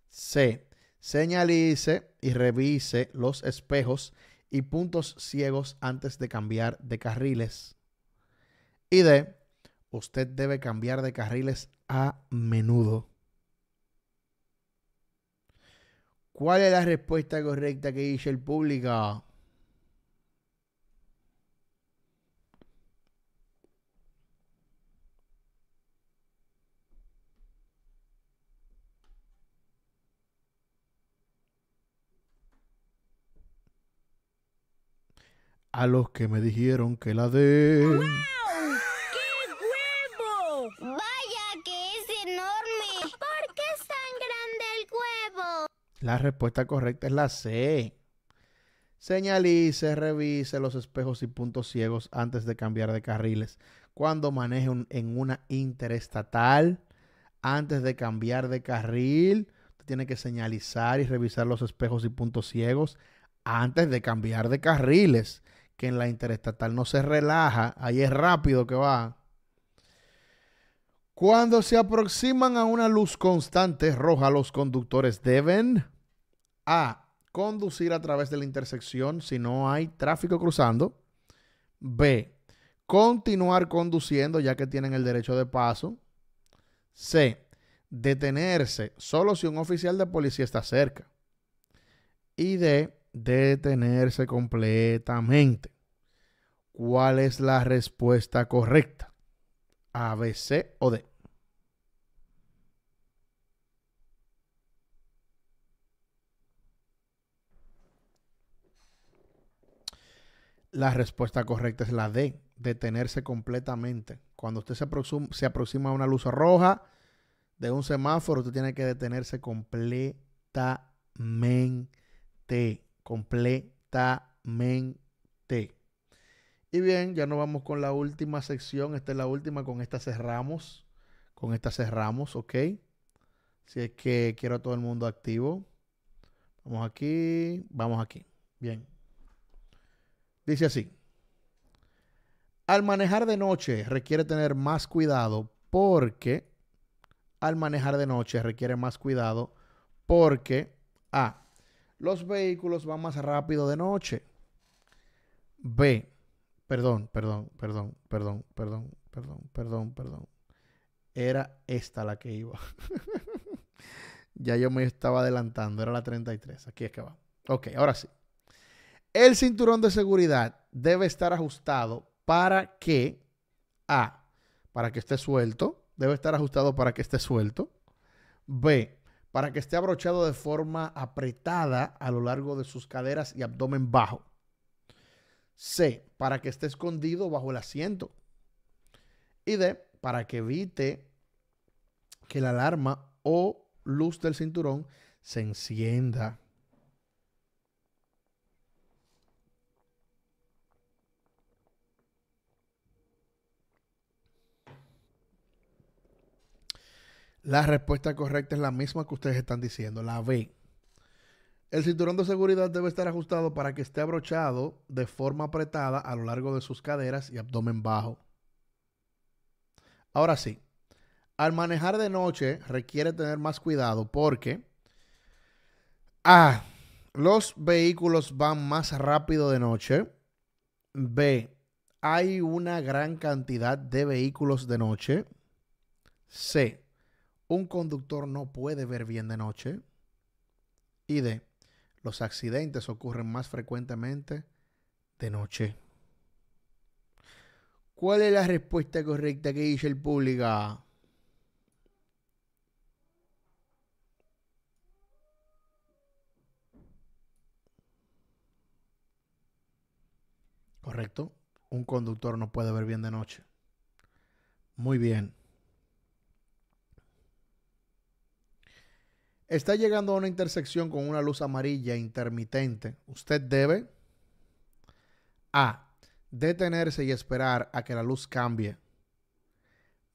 C. Señalice y revise los espejos y puntos ciegos antes de cambiar de carriles. Y D. Usted debe cambiar de carriles a menudo. ¿Cuál es la respuesta correcta que dice el público? A los que me dijeron que la de... La respuesta correcta es la C. Señalice, revise los espejos y puntos ciegos antes de cambiar de carriles. Cuando maneje en una interestatal, antes de cambiar de carril, tiene que señalizar y revisar los espejos y puntos ciegos antes de cambiar de carriles. Que en la interestatal no se relaja, ahí es rápido que va. Cuando se aproximan a una luz constante roja, los conductores deben a. Conducir a través de la intersección si no hay tráfico cruzando. B. Continuar conduciendo ya que tienen el derecho de paso. C. Detenerse solo si un oficial de policía está cerca. Y D. Detenerse completamente. ¿Cuál es la respuesta correcta? A, B, C o D. La respuesta correcta es la D, detenerse completamente. Cuando usted se aproxima, se aproxima a una luz roja de un semáforo, usted tiene que detenerse completamente. Completamente. Y bien, ya nos vamos con la última sección. Esta es la última, con esta cerramos. Con esta cerramos, ¿ok? Si es que quiero a todo el mundo activo. Vamos aquí, vamos aquí. Bien. Dice así. Al manejar de noche requiere tener más cuidado porque... Al manejar de noche requiere más cuidado porque... A. Los vehículos van más rápido de noche. B. Perdón, perdón, perdón, perdón, perdón, perdón, perdón, perdón. Era esta la que iba. ya yo me estaba adelantando, era la 33. Aquí es que va. Ok, ahora sí. El cinturón de seguridad debe estar ajustado para que A, para que esté suelto, debe estar ajustado para que esté suelto. B, para que esté abrochado de forma apretada a lo largo de sus caderas y abdomen bajo. C, para que esté escondido bajo el asiento. Y D, para que evite que la alarma o luz del cinturón se encienda La respuesta correcta es la misma que ustedes están diciendo, la B. El cinturón de seguridad debe estar ajustado para que esté abrochado de forma apretada a lo largo de sus caderas y abdomen bajo. Ahora sí, al manejar de noche requiere tener más cuidado porque A. Los vehículos van más rápido de noche. B. Hay una gran cantidad de vehículos de noche. C un conductor no puede ver bien de noche. Y de los accidentes ocurren más frecuentemente de noche. ¿Cuál es la respuesta correcta que dice el público? Correcto. Un conductor no puede ver bien de noche. Muy bien. está llegando a una intersección con una luz amarilla intermitente, usted debe A. Detenerse y esperar a que la luz cambie.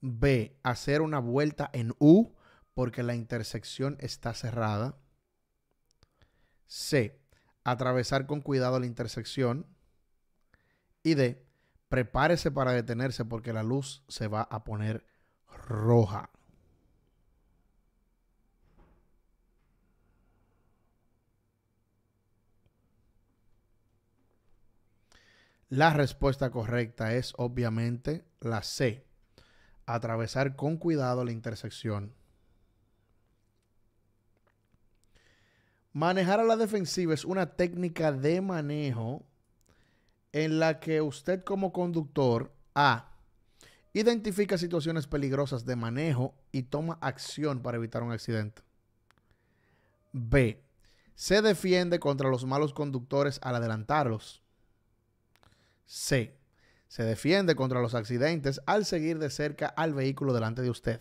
B. Hacer una vuelta en U porque la intersección está cerrada. C. Atravesar con cuidado la intersección. Y D. Prepárese para detenerse porque la luz se va a poner roja. La respuesta correcta es obviamente la C. Atravesar con cuidado la intersección. Manejar a la defensiva es una técnica de manejo en la que usted como conductor A. Identifica situaciones peligrosas de manejo y toma acción para evitar un accidente. B. Se defiende contra los malos conductores al adelantarlos. C. Se defiende contra los accidentes al seguir de cerca al vehículo delante de usted.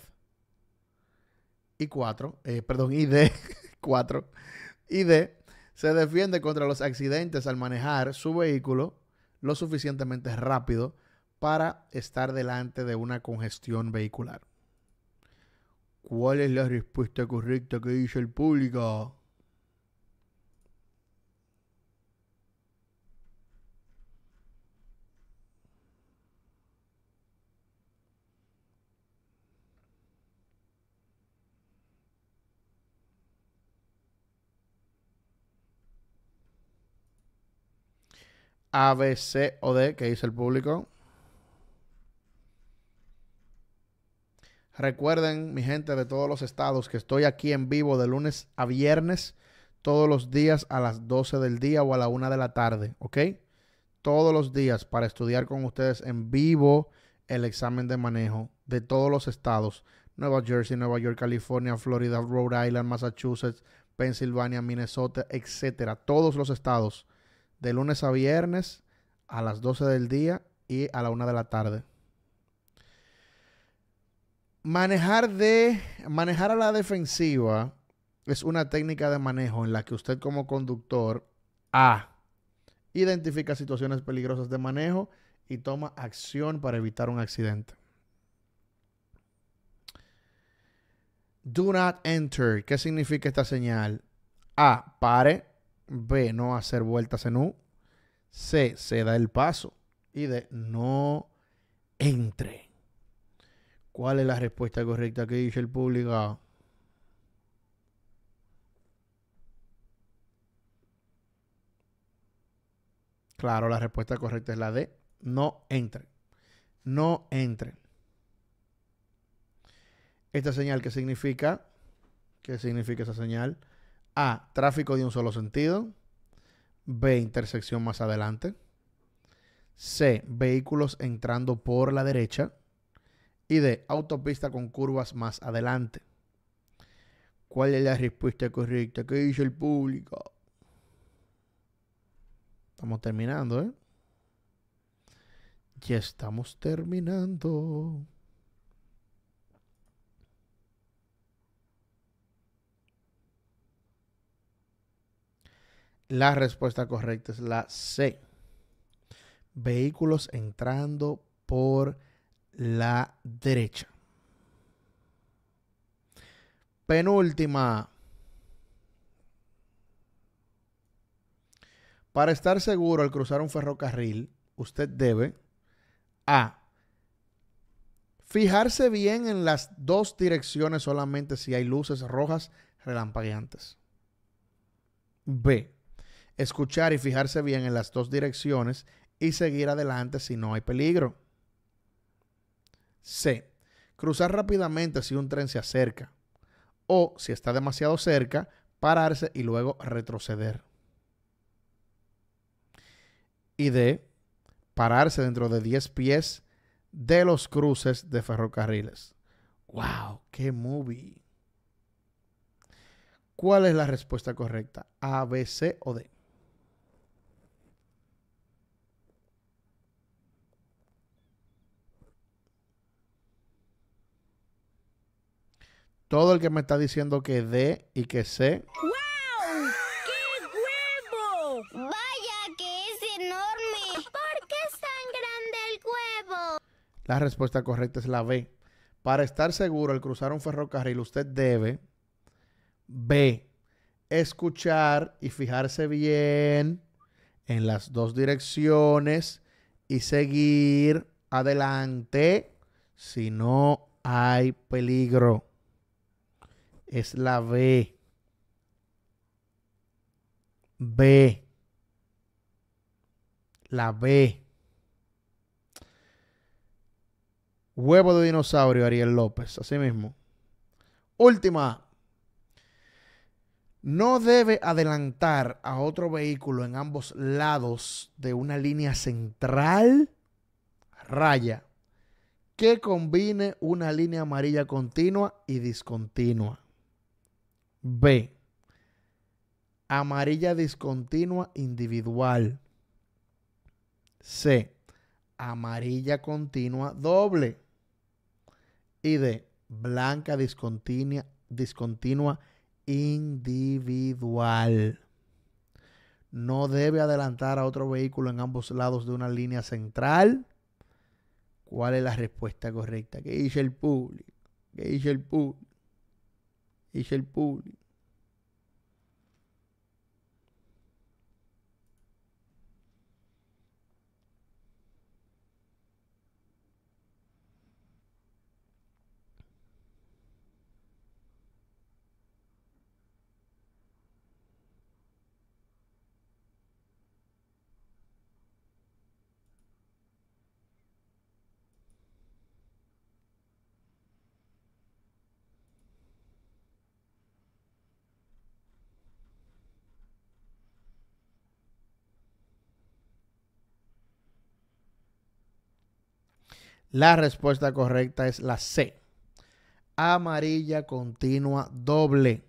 Y 4, eh, perdón, y D, 4, y D, se defiende contra los accidentes al manejar su vehículo lo suficientemente rápido para estar delante de una congestión vehicular. ¿Cuál es la respuesta correcta que dice el público? A, B, C o D que dice el público. Recuerden, mi gente de todos los estados, que estoy aquí en vivo de lunes a viernes, todos los días a las 12 del día o a la 1 de la tarde, ¿ok? Todos los días para estudiar con ustedes en vivo el examen de manejo de todos los estados. Nueva Jersey, Nueva York, California, Florida, Rhode Island, Massachusetts, Pensilvania, Minnesota, etcétera. Todos los estados de lunes a viernes a las 12 del día y a la 1 de la tarde. Manejar de manejar a la defensiva es una técnica de manejo en la que usted como conductor A identifica situaciones peligrosas de manejo y toma acción para evitar un accidente. Do not enter. ¿Qué significa esta señal? A. Pare. B, no hacer vueltas en U. C, se da el paso. Y D, no entre. ¿Cuál es la respuesta correcta que dice el público? Claro, la respuesta correcta es la D. No entre. No entre. Esta señal, ¿qué significa? ¿Qué significa esa señal? A. Tráfico de un solo sentido. B. Intersección más adelante. C. Vehículos entrando por la derecha. Y D. Autopista con curvas más adelante. ¿Cuál es la respuesta correcta? ¿Qué dice el público? Estamos terminando, ¿eh? Ya estamos terminando. La respuesta correcta es la C. Vehículos entrando por la derecha. Penúltima. Para estar seguro al cruzar un ferrocarril, usted debe A. Fijarse bien en las dos direcciones solamente si hay luces rojas relampagueantes. B escuchar y fijarse bien en las dos direcciones y seguir adelante si no hay peligro. C. Cruzar rápidamente si un tren se acerca. O, si está demasiado cerca, pararse y luego retroceder. Y D. Pararse dentro de 10 pies de los cruces de ferrocarriles. ¡Wow! ¡Qué movie! ¿Cuál es la respuesta correcta? ¿A, B, C o D? todo el que me está diciendo que D y que C. ¡Wow! ¡Qué huevo! ¡Vaya que es enorme! ¿Por qué es tan grande el huevo? La respuesta correcta es la B. Para estar seguro al cruzar un ferrocarril, usted debe B. Escuchar y fijarse bien en las dos direcciones y seguir adelante si no hay peligro es la B. B. La B. Huevo de dinosaurio, Ariel López. Así mismo. Última. No debe adelantar a otro vehículo en ambos lados de una línea central raya que combine una línea amarilla continua y discontinua. B. Amarilla discontinua individual. C. Amarilla continua doble. Y D. Blanca discontinua, discontinua individual. No debe adelantar a otro vehículo en ambos lados de una línea central. ¿Cuál es la respuesta correcta? ¿Qué dice el público? ¿Qué dice el público? y el público. La respuesta correcta es la C. Amarilla continua doble.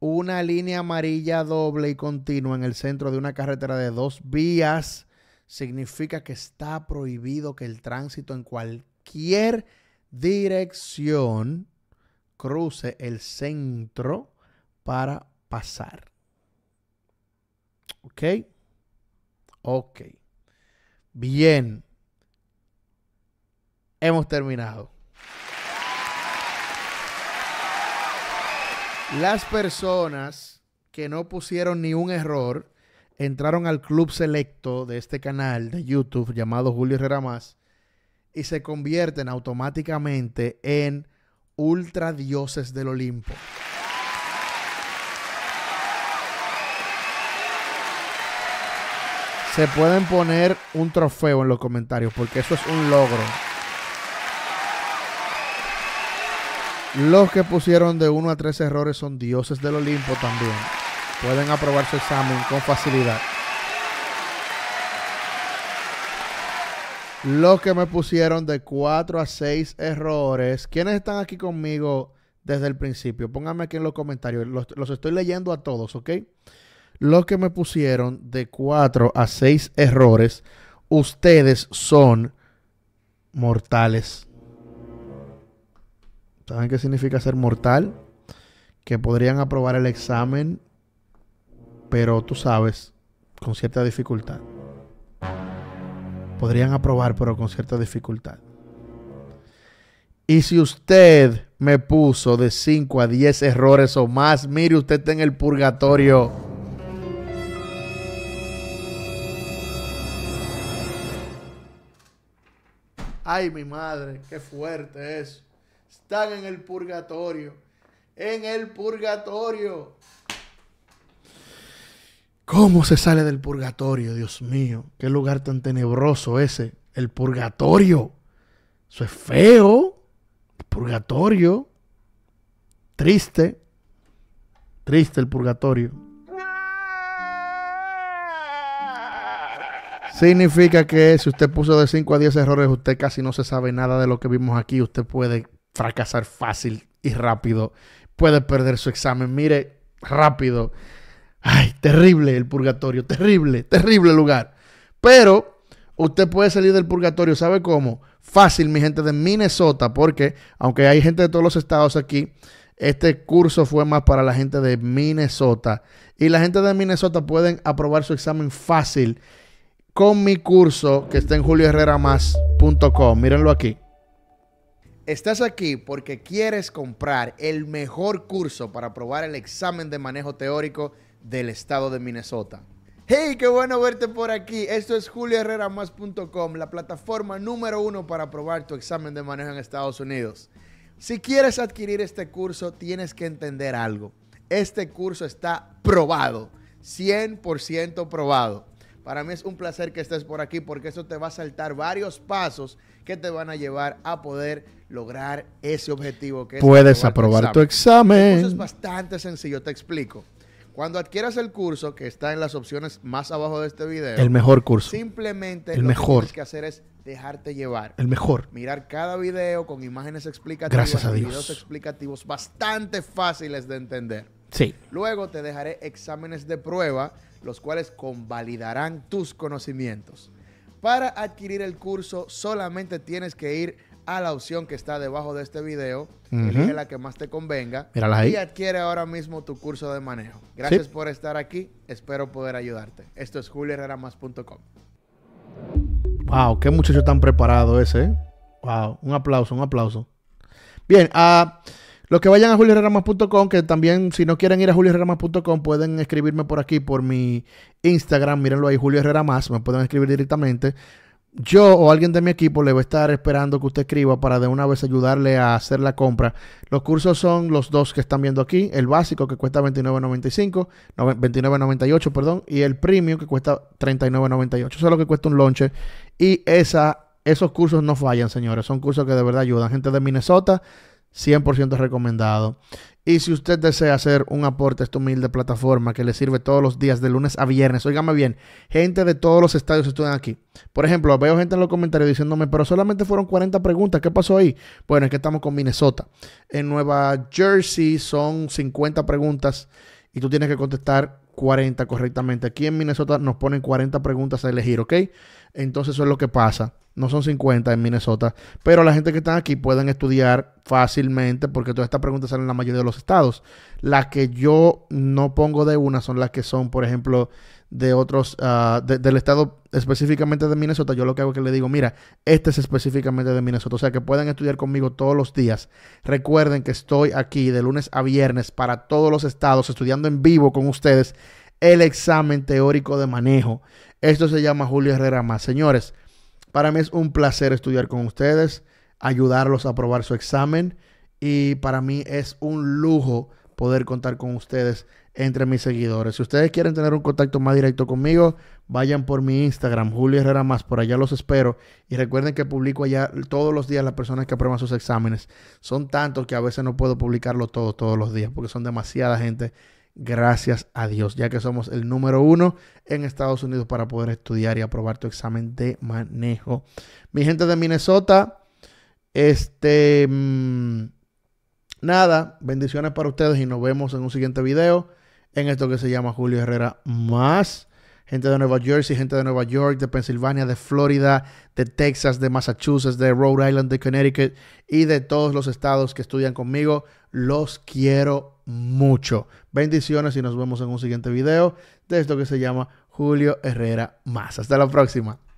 Una línea amarilla doble y continua en el centro de una carretera de dos vías significa que está prohibido que el tránsito en cualquier dirección cruce el centro para pasar. ¿Ok? Ok. Bien hemos terminado. Las personas que no pusieron ni un error entraron al club selecto de este canal de YouTube llamado Julio Herrera Más y se convierten automáticamente en ultra dioses del Olimpo. Se pueden poner un trofeo en los comentarios porque eso es un logro. Los que pusieron de 1 a 3 errores son dioses del Olimpo también. Pueden aprobar su examen con facilidad. Los que me pusieron de 4 a 6 errores. ¿Quiénes están aquí conmigo desde el principio? Pónganme aquí en los comentarios. Los, estoy leyendo a todos, ¿ok? Los que me pusieron de 4 a 6 errores. Ustedes son mortales. ¿Saben qué significa ser mortal? Que podrían aprobar el examen, pero tú sabes, con cierta dificultad. Podrían aprobar, pero con cierta dificultad. Y si usted me puso de 5 a 10 errores o más, mire, usted está en el purgatorio. Ay, mi madre, qué fuerte es están en el purgatorio. En el purgatorio. ¿Cómo se sale del purgatorio, Dios mío? Qué lugar tan tenebroso ese. El purgatorio. Eso es feo. purgatorio. Triste. Triste el purgatorio. Significa que si usted puso de 5 a 10 errores, usted casi no se sabe nada de lo que vimos aquí. Usted puede fracasar fácil y rápido. Puede perder su examen. Mire, rápido. Ay, terrible el purgatorio, terrible, terrible lugar. Pero usted puede salir del purgatorio, ¿sabe cómo? Fácil, mi gente de Minnesota, porque aunque hay gente de todos los estados aquí, este curso fue más para la gente de Minnesota. Y la gente de Minnesota pueden aprobar su examen fácil con mi curso que está en julioherreramas.com. Mírenlo aquí. Estás aquí porque quieres comprar el mejor curso para aprobar el examen de manejo teórico del estado de Minnesota. ¡Hey! ¡Qué bueno verte por aquí! Esto es JulioHerreraMás.com, la plataforma número uno para aprobar tu examen de manejo en Estados Unidos. Si quieres adquirir este curso, tienes que entender algo. Este curso está probado, 100% probado. Para mí es un placer que estés por aquí porque eso te va a saltar varios pasos que te van a llevar a poder lograr ese objetivo que Puedes aprobar tu examen. es bastante sencillo, te explico. Cuando adquieras el curso, que está en las opciones más abajo de este video. El mejor curso. Simplemente lo que tienes que hacer es dejarte llevar. El mejor. Mirar cada video con imágenes explicativas. Gracias a Dios. Videos explicativos bastante fáciles de entender. Sí. Luego te dejaré exámenes de prueba, los cuales convalidarán tus conocimientos. Para adquirir el curso solamente tienes que ir a la opción que está debajo de este video. Elige la que más te convenga. Y adquiere ahora mismo tu curso de manejo. Gracias por estar aquí. Espero poder ayudarte. Esto es julioherreramas.com. Wow, qué muchacho tan preparado ese. ¿eh? Wow, un aplauso, un aplauso. Bien, a ah, los que vayan a julioherreramas.com, que también si no quieren ir a julioherreramas.com pueden escribirme por aquí, por mi Instagram, mírenlo ahí, Julio Herrera Más, me pueden escribir directamente yo o alguien de mi equipo le va a estar esperando que usted escriba para de una vez ayudarle a hacer la compra. Los cursos son los dos que están viendo aquí, el básico que cuesta 29.95, 29.98, perdón, y el premium que cuesta 39.98. Eso es lo que cuesta un lonche y esos cursos no fallan, señores, son cursos que de verdad ayudan. Gente de Minnesota 100% recomendado. Y si usted desea hacer un aporte a esta humilde plataforma que le sirve todos los días de lunes a viernes, oígame bien, gente de todos los estadios estudian aquí. Por ejemplo, veo gente en los comentarios diciéndome, pero solamente fueron 40 preguntas, ¿qué pasó ahí? Bueno, es que estamos con Minnesota. En Nueva Jersey son 50 preguntas y tú tienes que contestar 40 correctamente. Aquí en Minnesota nos ponen 40 preguntas a elegir, ¿ok? Entonces eso es lo que pasa. No son 50 en Minnesota, pero la gente que está aquí pueden estudiar fácilmente porque todas estas preguntas salen en la mayoría de los estados. Las que yo no pongo de una son las que son, por ejemplo, de otros, ah, del estado específicamente de Minnesota, yo lo que hago es que le digo, mira, este es específicamente de Minnesota, o sea que puedan estudiar conmigo todos los días. Recuerden que estoy aquí de lunes a viernes para todos los estados, estudiando en vivo con ustedes el examen teórico de manejo. Esto se llama Julio Herrera Más. Señores, para mí es un placer estudiar con ustedes, ayudarlos a aprobar su examen y para mí es un lujo poder contar con ustedes entre mis seguidores. Si ustedes quieren tener un contacto más directo conmigo, vayan por mi Instagram, Julio Herrera Más, por allá los espero. Y recuerden que publico allá todos los días las personas que aprueban sus exámenes. Son tantos que a veces no puedo publicarlo todo, todos los días, porque son demasiada gente. Gracias a Dios, ya que somos el número uno en Estados Unidos para poder estudiar y aprobar tu examen de manejo. Mi gente de Minnesota, este... Mm, nada, bendiciones para ustedes y nos vemos en un siguiente video en esto que se llama Julio Herrera Más. Gente de Nueva Jersey, gente de Nueva York, de Pensilvania, de Florida, de Texas, de Massachusetts, de Rhode Island, de Connecticut y de todos los estados que estudian conmigo. Los quiero mucho. Bendiciones y nos vemos en un siguiente video de esto que se llama Julio Herrera Más. Hasta la próxima.